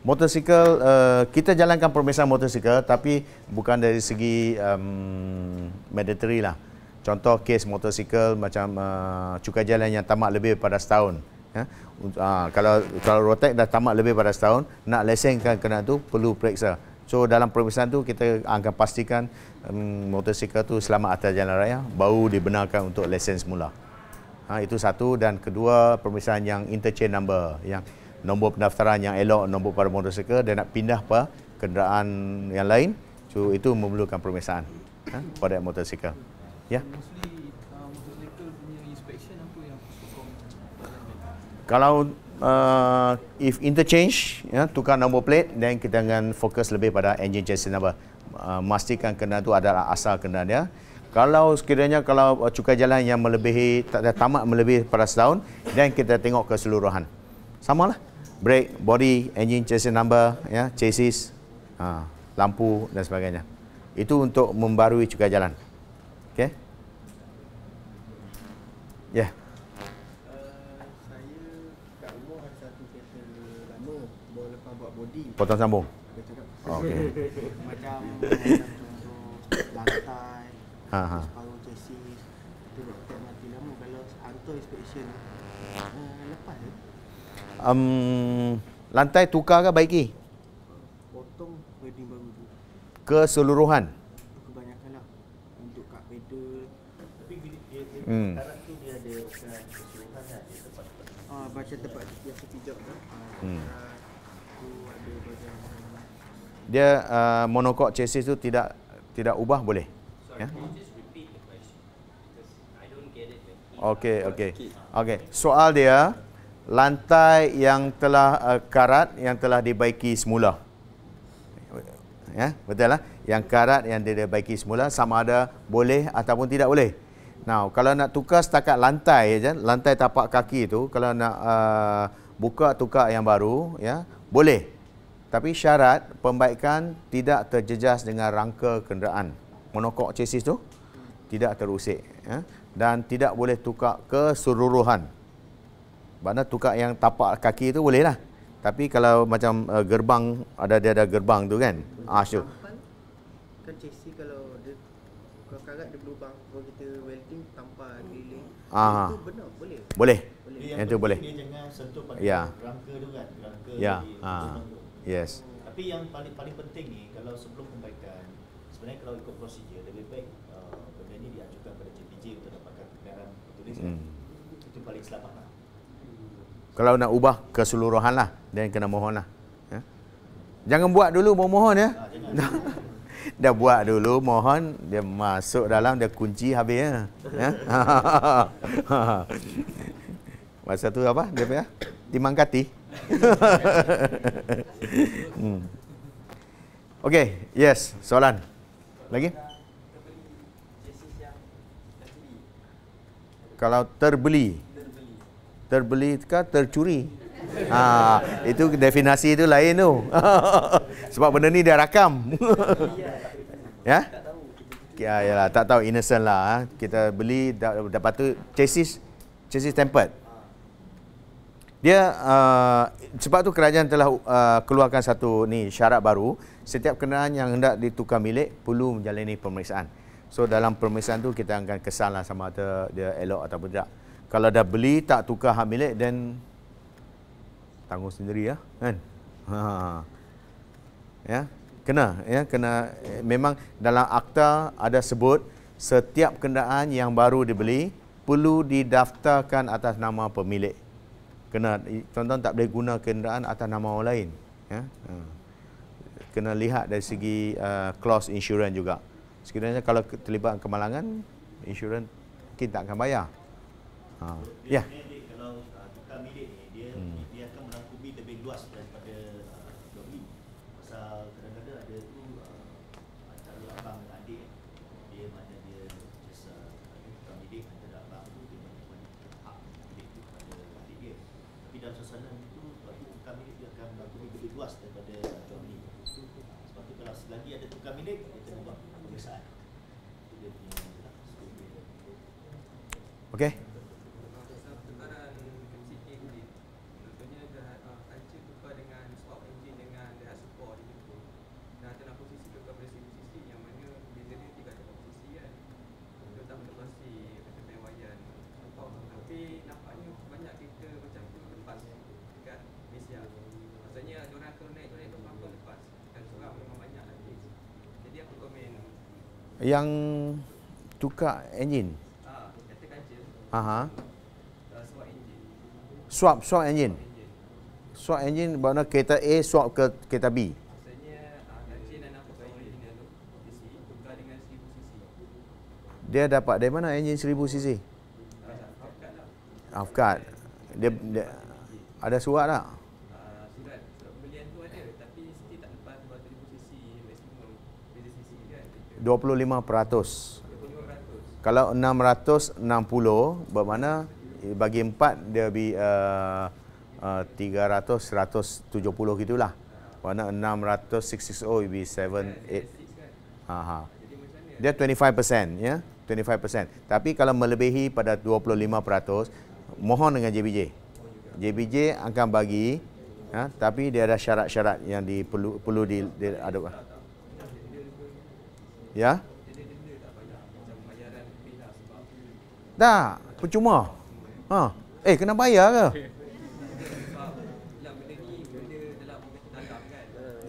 Motorcycle uh, kita jalankan permesan motorcycle tapi bukan dari segi um, mandatory lah. Contoh kes motorcycle macam uh, cukai jalan yang tamat lebih pada setahun. Ya? Uh, kalau kalau rotek dah tamat lebih pada setahun, nak lesenkan kena tu perlu periksa. So dalam perbezaan tu kita akan pastikan um, motosikal tu selamat atas jalan raya baru dibenarkan untuk lesen semula. Ha, itu satu dan kedua perbezaan yang interchange number yang nombor pendaftaran yang elok nombor pada motosikal dan nak pindah pada kenderaan yang lain. So itu memerlukan perbezaan ha, pada motosikal. Ya. Yeah. Uh, Kalau uh, if interchange ya yeah, tukar nombor plate then kita akan fokus lebih pada engine chassis number uh, memastikan kenderaan tu adalah asal kena dia kalau sekiranya kalau uh, cukai jalan yang melebihi tak ada tamat melebihi pada setahun then kita tengok keseluruhan samalah brake body engine chassis number ya yeah, chassis uh, lampu dan sebagainya itu untuk membarui cukai jalan okey potong sambung. Oh, okay. macam lantai. Ha, ha. Kalau chassis tu tak mati kalau auto inspection eh, lepas je. Um, lantai tukar ke baiki? Potong wiring baru tu. Keseluruhan. Kebanyakanlah untuk kat pedal. Tapi bila dia hmm. tu dia ada keseluruhan kan? dia tempat. Ah baca tempat dia sepijak tu. Ah, hmm. Ah, dia uh, monokok chassis tu tidak tidak ubah boleh. Sorry, yeah. Okey, okey. Okey, soal dia lantai yang telah uh, karat yang telah dibaiki semula. Ya, yeah, betul lah. Yang karat yang dia baiki semula sama ada boleh ataupun tidak boleh. Now, kalau nak tukar setakat lantai aja, lantai tapak kaki itu kalau nak uh, buka tukar yang baru, ya, yeah, boleh. Tapi syarat pembaikan tidak terjejas dengan rangka kenderaan. Monokok chassis tu tidak terusik. Ya? Dan tidak boleh tukar keseluruhan. Mana tukar yang tapak kaki tu boleh lah. Tapi kalau macam uh, gerbang, ada dia ada gerbang tu kan. Ah, sure. Kan chassis kalau kalau karat dia berlubang kalau kita welding tanpa drilling ah. itu benar boleh boleh yang, yang tu boleh dia jangan sentuh pada ya. rangka tu kan rangka ya. ah. Yes. Tapi yang paling paling penting ni kalau sebelum pembaikan sebenarnya kalau ikut prosedur lebih baik uh, benda ni diajukan kepada JPJ untuk dapatkan kebenaran tertulis. Kan? Hmm. Itu paling selamat lah. Kalau nak ubah keseluruhan lah, then kena mohon lah. Ya? Jangan buat dulu mohon-mohon ya. Ha, ah, dia buat dulu mohon dia masuk dalam dia kunci habis ya. ya. Masa tu apa dia punya? Timangkati hmm. Okay, yes, soalan. Lagi? Kalau terbeli. Terbeli ke tercuri? Ha, itu definasi itu lain tu. Sebab benda ni dah rakam. ya? Ya, ya lah, tak tahu innocent lah. Ha. Kita beli dapat tu chassis chassis tempered dia uh, sebab tu kerajaan telah uh, keluarkan satu ni syarat baru setiap kenderaan yang hendak ditukar milik perlu menjalani pemeriksaan so dalam pemeriksaan tu kita akan kesan lah sama ada dia elok atau tidak kalau dah beli tak tukar hak milik then tanggung sendiri ya kan ha. ya kena ya kena memang dalam akta ada sebut setiap kenderaan yang baru dibeli perlu didaftarkan atas nama pemilik kena tuan-tuan tak boleh guna kenderaan atas nama orang lain ya ha. kena lihat dari segi uh, clause uh, insurans juga sekiranya kalau terlibat kemalangan insurans kita akan bayar ha ya yeah. Yang tukar enjin. Ha, ah, Aha. Eh, swap swap enjin. Swap enjin bermakna kereta A swap ke kereta B. Ah, dia dapat dari mana enjin 1000 cc? Ah, Afkat. Lah. Dia, dia ada surat tak? Lah. 25%. Kalau 660 bermakna eh, bagi 4 dia bi uh, uh, 300 170 gitulah. Warna 660 be 78. 8. Aha. Dia 25% ya. Yeah? 25%. Tapi kalau melebihi pada 25%, mohon dengan JBJ. JBJ akan bagi ya, tapi dia ada syarat-syarat yang diperlu, perlu di, di ada. Ha? Ya. Dah, percuma. Ha. Eh, kena bayar ke?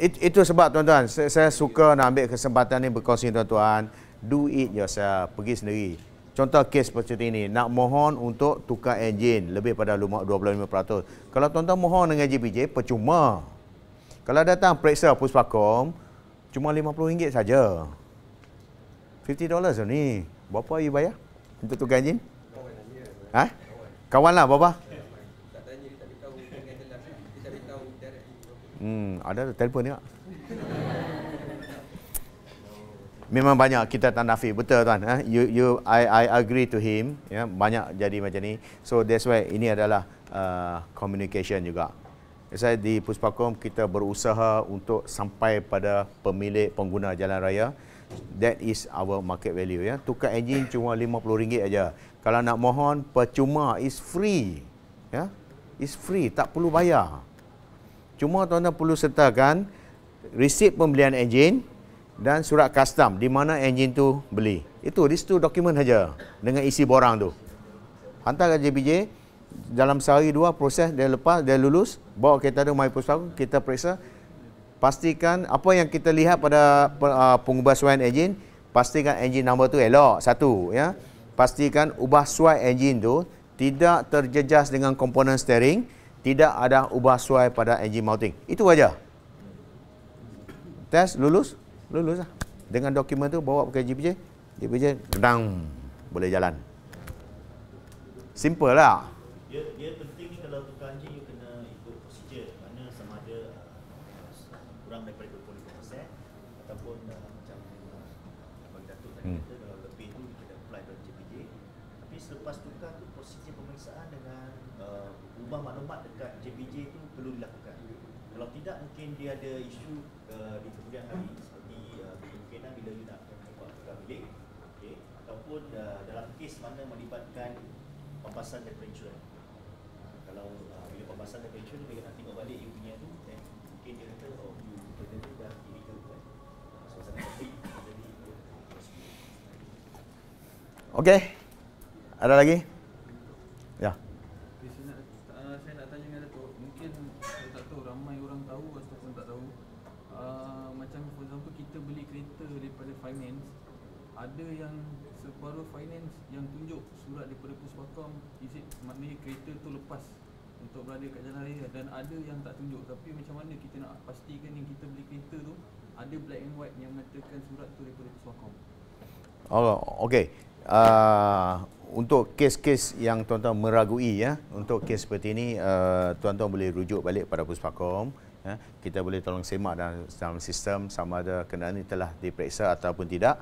It, itu sebab tuan-tuan, saya, saya suka nak ambil kesempatan ni berkongsi tuan-tuan. Do it yourself, pergi sendiri. Contoh kes seperti ini, nak mohon untuk tukar enjin lebih pada 25%. Kalau tuan-tuan mohon dengan JPJ, percuma. Kalau datang periksa puspakom, cuma RM50 saja. 50 dollars ni. Berapa you bayar untuk tukar enjin? Ha? Kawan lah, berapa? Hmm, ada telefon ni Memang banyak kita tak nafi. Betul tuan. Eh? Ha? You, you, I, I agree to him. Ya? Yeah? Banyak jadi macam ni. So that's why ini adalah uh, communication juga. Saya di Puspakom kita berusaha untuk sampai pada pemilik pengguna jalan raya. That is our market value ya. Tukar engine cuma RM50 aja. Kalau nak mohon percuma is free. Ya. Is free, tak perlu bayar. Cuma tuan-tuan perlu sertakan resit pembelian engine dan surat custom di mana engine tu beli. Itu di situ dokumen saja dengan isi borang tu. Hantar ke JBJ dalam sehari dua proses dia lepas dia lulus bawa kereta tu mai pusat kita periksa pastikan apa yang kita lihat pada uh, pengubah suai enjin pastikan enjin nombor tu elok satu ya pastikan ubah suai enjin tu tidak terjejas dengan komponen steering tidak ada ubah suai pada enjin mounting itu aja test lulus lulus lah. dengan dokumen tu bawa ke GPJ GPJ dang boleh jalan simple lah dia, dia pembahasan dan perincuan ha, kalau uh, bila pembahasan dan perincuan bila nak tengok balik you punya tu then mungkin dia kata oh you benda tu dah kiri ke kan so sangat baik jadi Okey. Ada lagi? daripada pos makam is it maknanya kereta tu lepas untuk berada kat jalan raya dan ada yang tak tunjuk tapi macam mana kita nak pastikan yang kita beli kereta tu ada black and white yang mengatakan surat tu daripada pos makam Oh, okay. Uh, ah, untuk kes-kes yang tuan-tuan meragui ya, untuk kes seperti ini uh, tuan-tuan boleh rujuk balik pada Puspakom ya. Kita boleh tolong semak dalam, sistem sama ada kenaan ini telah diperiksa ataupun tidak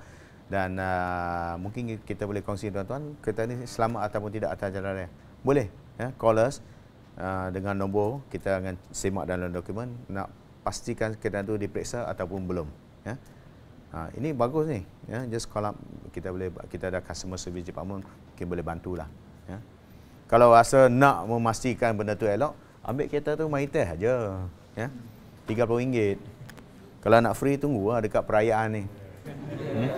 dan uh, mungkin kita boleh kongsi tuan-tuan kereta ni selamat ataupun tidak atas jalan raya boleh ya call us uh, dengan nombor kita akan simak dalam dokumen nak pastikan kereta tu diperiksa ataupun belum ya uh, ini bagus ni ya just call up kita boleh kita ada customer service department mungkin boleh bantulah ya kalau rasa nak memastikan benda tu elok ambil kereta tu mari test aja ya RM30 kalau nak free tunggu lah dekat perayaan ni Hmm?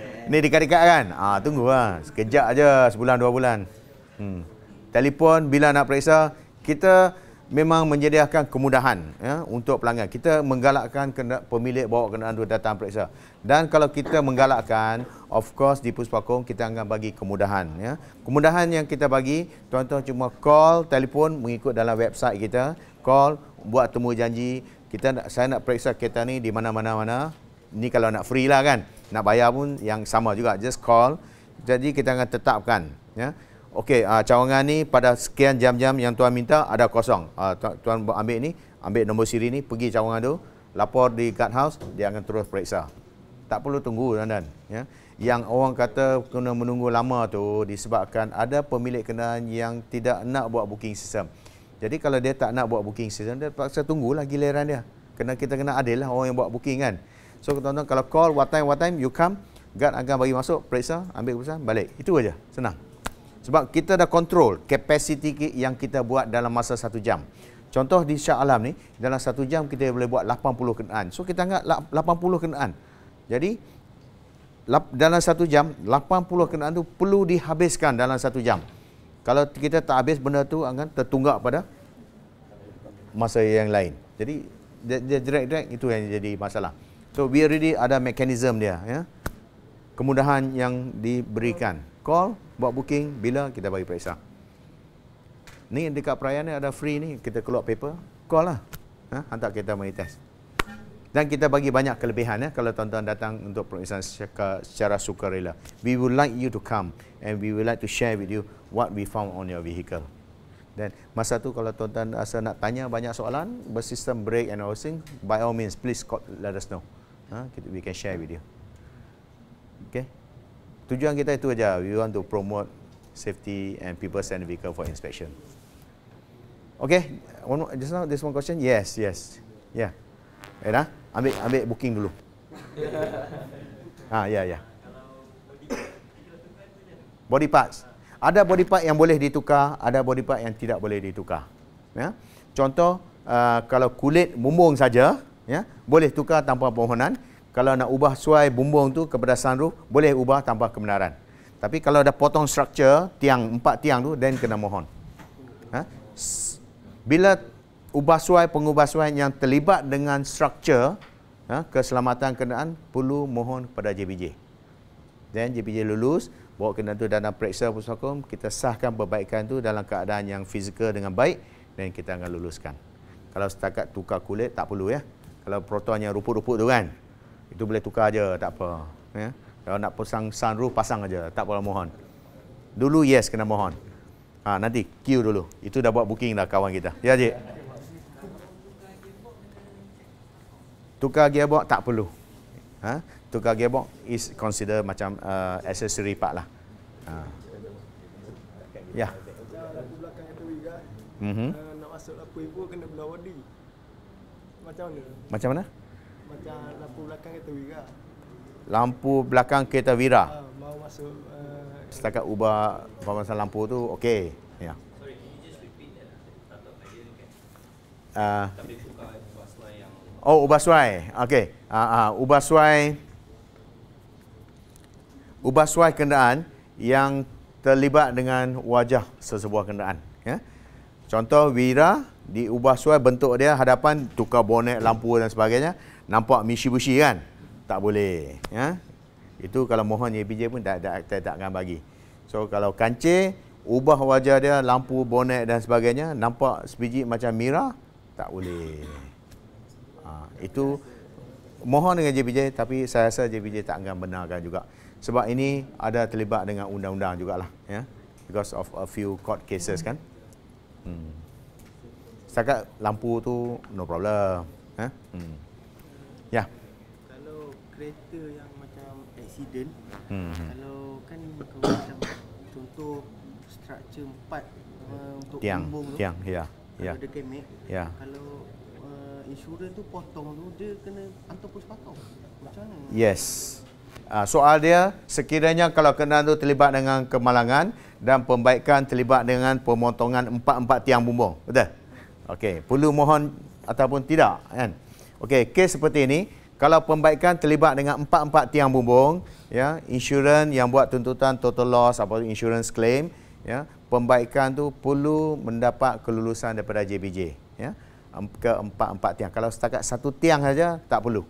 ni dekat-dekat kan? ha, tunggu lah. Sekejap aja sebulan dua bulan. Hmm. Telepon bila nak periksa, kita memang menyediakan kemudahan ya, untuk pelanggan. Kita menggalakkan pemilik bawa kenderaan dua datang periksa. Dan kalau kita menggalakkan, of course di Puspakong kita akan bagi kemudahan. Ya. Kemudahan yang kita bagi, tuan-tuan cuma call, telefon mengikut dalam website kita. Call, buat temu janji. Kita nak saya nak periksa kereta ni di mana-mana-mana ni kalau nak free lah kan nak bayar pun yang sama juga just call jadi kita akan tetapkan ya okey uh, cawangan ni pada sekian jam-jam yang tuan minta ada kosong uh, tuan, tuan ambil ni ambil nombor siri ni pergi cawangan tu lapor di guard house dia akan terus periksa tak perlu tunggu dan dan. ya yang orang kata kena menunggu lama tu disebabkan ada pemilik kenderaan yang tidak nak buat booking system. Jadi kalau dia tak nak buat booking system, dia terpaksa tunggulah giliran dia. Kena kita kena adil lah orang yang buat booking kan. So tuan-tuan kalau call what time what time you come, guard akan bagi masuk, periksa, ambil keputusan, balik. Itu aja, senang. Sebab kita dah control capacity yang kita buat dalam masa satu jam. Contoh di Shah Alam ni, dalam satu jam kita boleh buat 80 kenaan. So kita anggap 80 kenaan. Jadi dalam satu jam, 80 kenaan tu perlu dihabiskan dalam satu jam. Kalau kita tak habis benda tu akan tertunggak pada masa yang lain. Jadi dia drag-drag itu yang jadi masalah. So we already ada mekanism dia ya. Kemudahan yang diberikan. Call, buat booking, bila kita bagi periksa. Ni dekat perayaan ni ada free ni, kita keluar paper, call lah. Ha? hantar kita mai test. Dan kita bagi banyak kelebihan ya kalau tuan-tuan datang untuk periksaan secara sukarela. We would like you to come and we would like to share with you what we found on your vehicle. Dan masa tu kalau tuan-tuan rasa nak tanya banyak soalan, bersistem brake and housing, by all means, please call, let us know. Ha, kita we can share with you. Okay. Tujuan kita itu aja. We want to promote safety and people send vehicle for inspection. Okay. One more, just now this one question. Yes, yes. Yeah. Eh ah, nak Ambil ambil booking dulu. ah, yeah, yeah. Body parts. Ada body part yang boleh ditukar, ada body part yang tidak boleh ditukar. Ya. Contoh, uh, kalau kulit mumbung saja, ya boleh tukar tanpa permohonan kalau nak ubah suai bumbung tu kepada sunroof boleh ubah tanpa kebenaran tapi kalau dah potong structure tiang empat tiang tu then kena mohon ha? bila ubah suai pengubah suai yang terlibat dengan structure ha, keselamatan kenderaan perlu mohon kepada JBJ then JBJ lulus bawa kenderaan tu dana periksa pusakom kita sahkan perbaikan tu dalam keadaan yang fizikal dengan baik then kita akan luluskan kalau setakat tukar kulit tak perlu ya kalau protonnya ruput-ruput tu kan itu boleh tukar aja tak apa ya kalau nak pasang sunroof pasang aja tak apa mohon dulu yes kena mohon ha, nanti queue dulu itu dah buat booking dah kawan kita ya cik tukar gearbox tak perlu ha? tukar gearbox is consider macam uh, accessory part lah ha. ya mhm. eh, nak masuk apa ibu kena belah wadi. Macam mana? Macam mana? Macam lampu belakang kereta Wira. Lampu belakang kereta Wira. Uh, mau masuk uh, setakat ubah pemasangan lampu tu okey. Ya. Yeah. Uh, oh ubah suai. Okey. Ah, uh, uh, ah, ubah suai. Ubah suai kenderaan yang terlibat dengan wajah sesebuah kenderaan, ya. Contoh Wira diubah suai bentuk dia hadapan tukar bonet lampu dan sebagainya nampak mishibushi kan tak boleh ya itu kalau mohon YPJ pun tak tak tak, akan bagi so kalau kanci ubah wajah dia lampu bonet dan sebagainya nampak sebiji macam mira tak boleh ha, itu mohon dengan JPJ tapi saya rasa JPJ tak akan benarkan juga sebab ini ada terlibat dengan undang-undang jugalah ya because of a few court cases kan hmm cakap lampu tu no problem. Ha? Hmm. Ya. Yeah. Kalau kereta yang macam accident, hmm, hmm. kalau kan kalau macam contoh structure empat uh, untuk tiang, umbung tiang, tu. Tiang, ya. ya. Ada kemik. Ya. Kalau uh, insurans tu potong tu dia kena hantar pos pakau. Macam mana? Yes. Ah, soal dia sekiranya kalau kena tu terlibat dengan kemalangan dan pembaikan terlibat dengan pemotongan empat-empat tiang bumbung. Betul? Okey, perlu mohon ataupun tidak kan. Okey, kes seperti ini kalau pembaikan terlibat dengan empat-empat tiang bumbung, ya, insurans yang buat tuntutan total loss atau insurance claim, ya, pembaikan tu perlu mendapat kelulusan daripada JBJ, ya. Ke empat-empat tiang. Kalau setakat satu tiang saja tak perlu.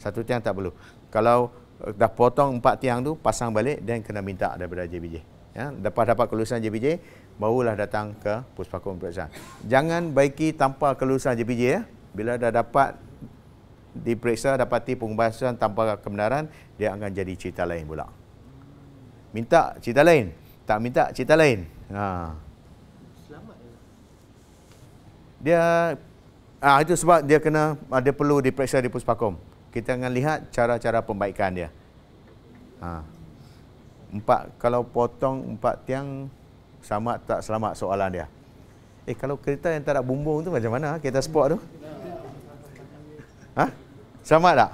Satu tiang tak perlu. Kalau eh, dah potong empat tiang tu pasang balik dan kena minta daripada JBJ ya dapat dapat kelulusan JBJ barulah datang ke puspakum pemeriksaan. Jangan baiki tanpa kelulusan JPJ ya. Bila dah dapat diperiksa dapati pengubahasan tanpa kebenaran, dia akan jadi cerita lain pula. Minta cerita lain, tak minta cerita lain. Ha. Selamat. Ya? Dia ah itu sebab dia kena ada ah, perlu diperiksa di puspakum. Kita akan lihat cara-cara pembaikan dia. Ha. Empat kalau potong empat tiang selamat tak selamat soalan dia. Eh kalau kereta yang tak ada bumbung tu macam mana kereta sport tu? Ha? Selamat tak?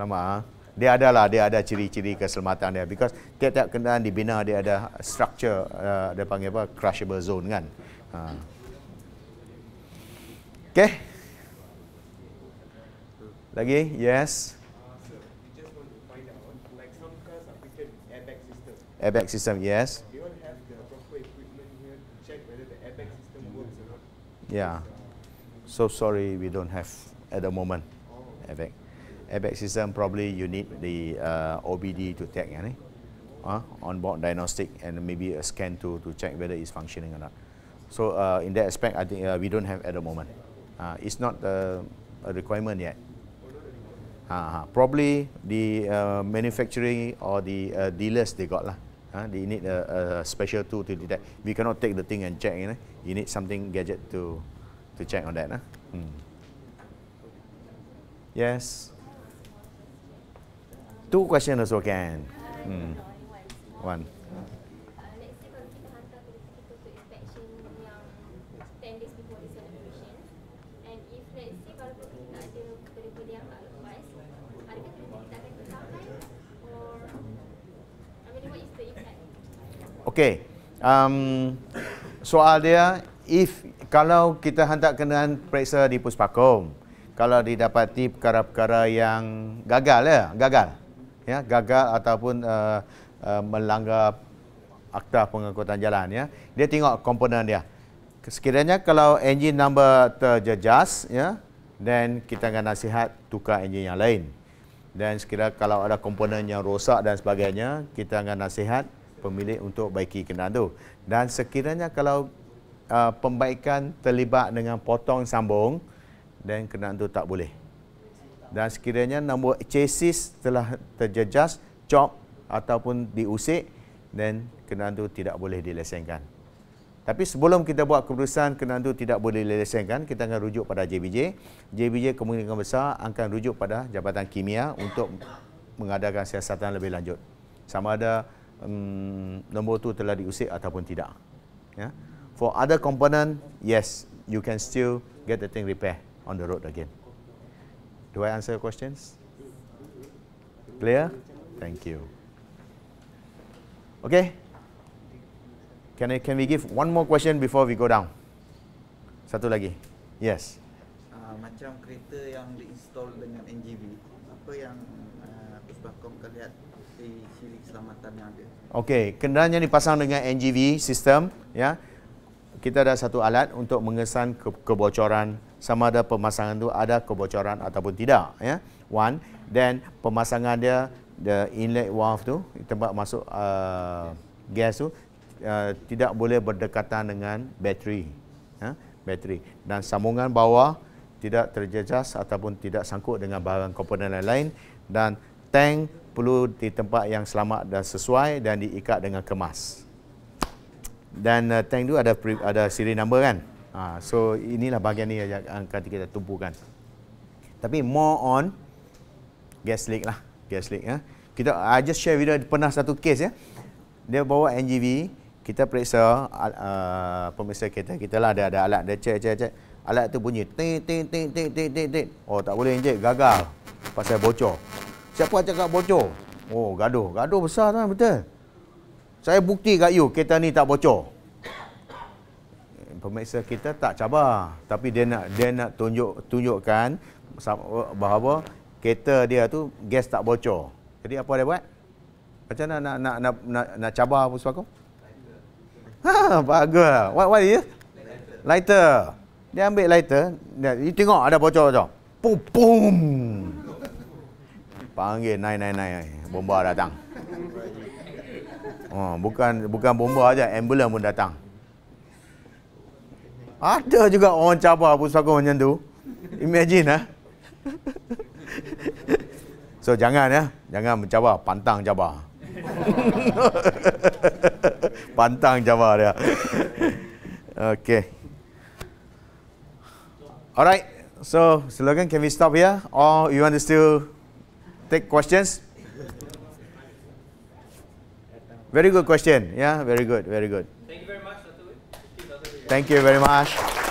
Selamat. Ha? dia ada lah dia ada ciri-ciri keselamatan dia because tiap-tiap kenderaan dibina dia ada structure uh, dia panggil apa Crashable zone kan. Ha. Okay. Lagi? Yes. Uh, airbag system, yes. Uh, Yeah. So sorry, we don't have at the moment airbag. Airbag system probably you need the uh, OBD to tag any, uh, onboard diagnostic and maybe a scan to to check whether it's functioning or not. So uh, in that aspect, I think uh, we don't have at the moment. Uh, it's not uh, a requirement yet. Uh, uh probably the uh, manufacturing or the dealers they got lah. Huh? Ha, they need a, a special tool to do that. We cannot take the thing and check. You, know? you need something gadget to to check on that. Nah, Hmm. Yes. Two questions also can. Hmm. One. Okey. Um, soal dia, if kalau kita hantar kena periksa di Puspakum, kalau didapati perkara-perkara yang gagal ya, gagal. Ya, gagal ataupun uh, uh, melanggar akta pengangkutan jalan ya. Dia tengok komponen dia. Sekiranya kalau enjin number terjejas ya, then kita akan nasihat tukar enjin yang lain. Dan sekiranya kalau ada komponen yang rosak dan sebagainya, kita akan nasihat pemilik untuk baiki kenderaan tu. Dan sekiranya kalau uh, pembaikan terlibat dengan potong sambung, dan kenderaan tu tak boleh. Dan sekiranya nombor chassis telah terjejas, cop ataupun diusik, dan kenderaan tu tidak boleh dilesenkan. Tapi sebelum kita buat keputusan kenderaan tu tidak boleh dilesenkan, kita akan rujuk pada JBJ. JBJ kemungkinan besar akan rujuk pada Jabatan Kimia untuk mengadakan siasatan lebih lanjut. Sama ada um, nombor tu telah diusik ataupun tidak. Yeah. For other component, yes, you can still get the thing repair on the road again. Do I answer your questions? Clear? Thank you. Okay. Can I can we give one more question before we go down? Satu lagi. Yes. Uh, macam kereta yang diinstal dengan NGV, apa yang uh, ah, Pak Kong kalian lihat siri keselamatan yang ada. Okey, kenderaan yang dipasang dengan NGV sistem, ya. Kita ada satu alat untuk mengesan ke- kebocoran sama ada pemasangan tu ada kebocoran ataupun tidak, ya. One, then pemasangan dia the inlet valve tu tempat masuk uh, yes. gas tu uh, tidak boleh berdekatan dengan bateri. Ya, bateri dan sambungan bawah tidak terjejas ataupun tidak sangkut dengan bahagian komponen lain-lain dan tank perlu di tempat yang selamat dan sesuai dan diikat dengan kemas. Dan uh, tank tu ada ada serial number kan? Ha, so inilah bahagian ni yang akan kita tumpukan. Tapi more on gas leak lah, gas leak ya. Kita I just share video pernah satu case ya. Dia bawa NGV, kita periksa uh, pemeriksa kereta kita lah ada ada alat dia check check check. Alat tu bunyi ting ting ting ting ting ting. Oh tak boleh inject gagal. Pasal bocor. Siapa cakap bocor? Oh, gaduh. Gaduh besar tuan, betul. Saya bukti kat you, kereta ni tak bocor. Pemeriksa kita tak cabar. Tapi dia nak dia nak tunjuk tunjukkan bahawa kereta dia tu gas tak bocor. Jadi apa dia buat? Macam nak nak nak nak, nak, nak cabar apa sebab kau? Ha, bagus. What what you? Lighter. Dia ambil lighter, dia, you tengok ada bocor tak? Pum pum. Panggil 999 bomba datang. Oh, bukan bukan bomba aja, ambulans pun datang. Ada juga orang cabar pusaka macam tu. Imagine ah. Ha? So jangan ya, jangan mencabar, pantang cabar. pantang cabar dia. Okay. Alright. So, silakan can we stop here? Or you want to still take questions? Very good question. Yeah, very good, very good. Thank you very much. Thank you very much.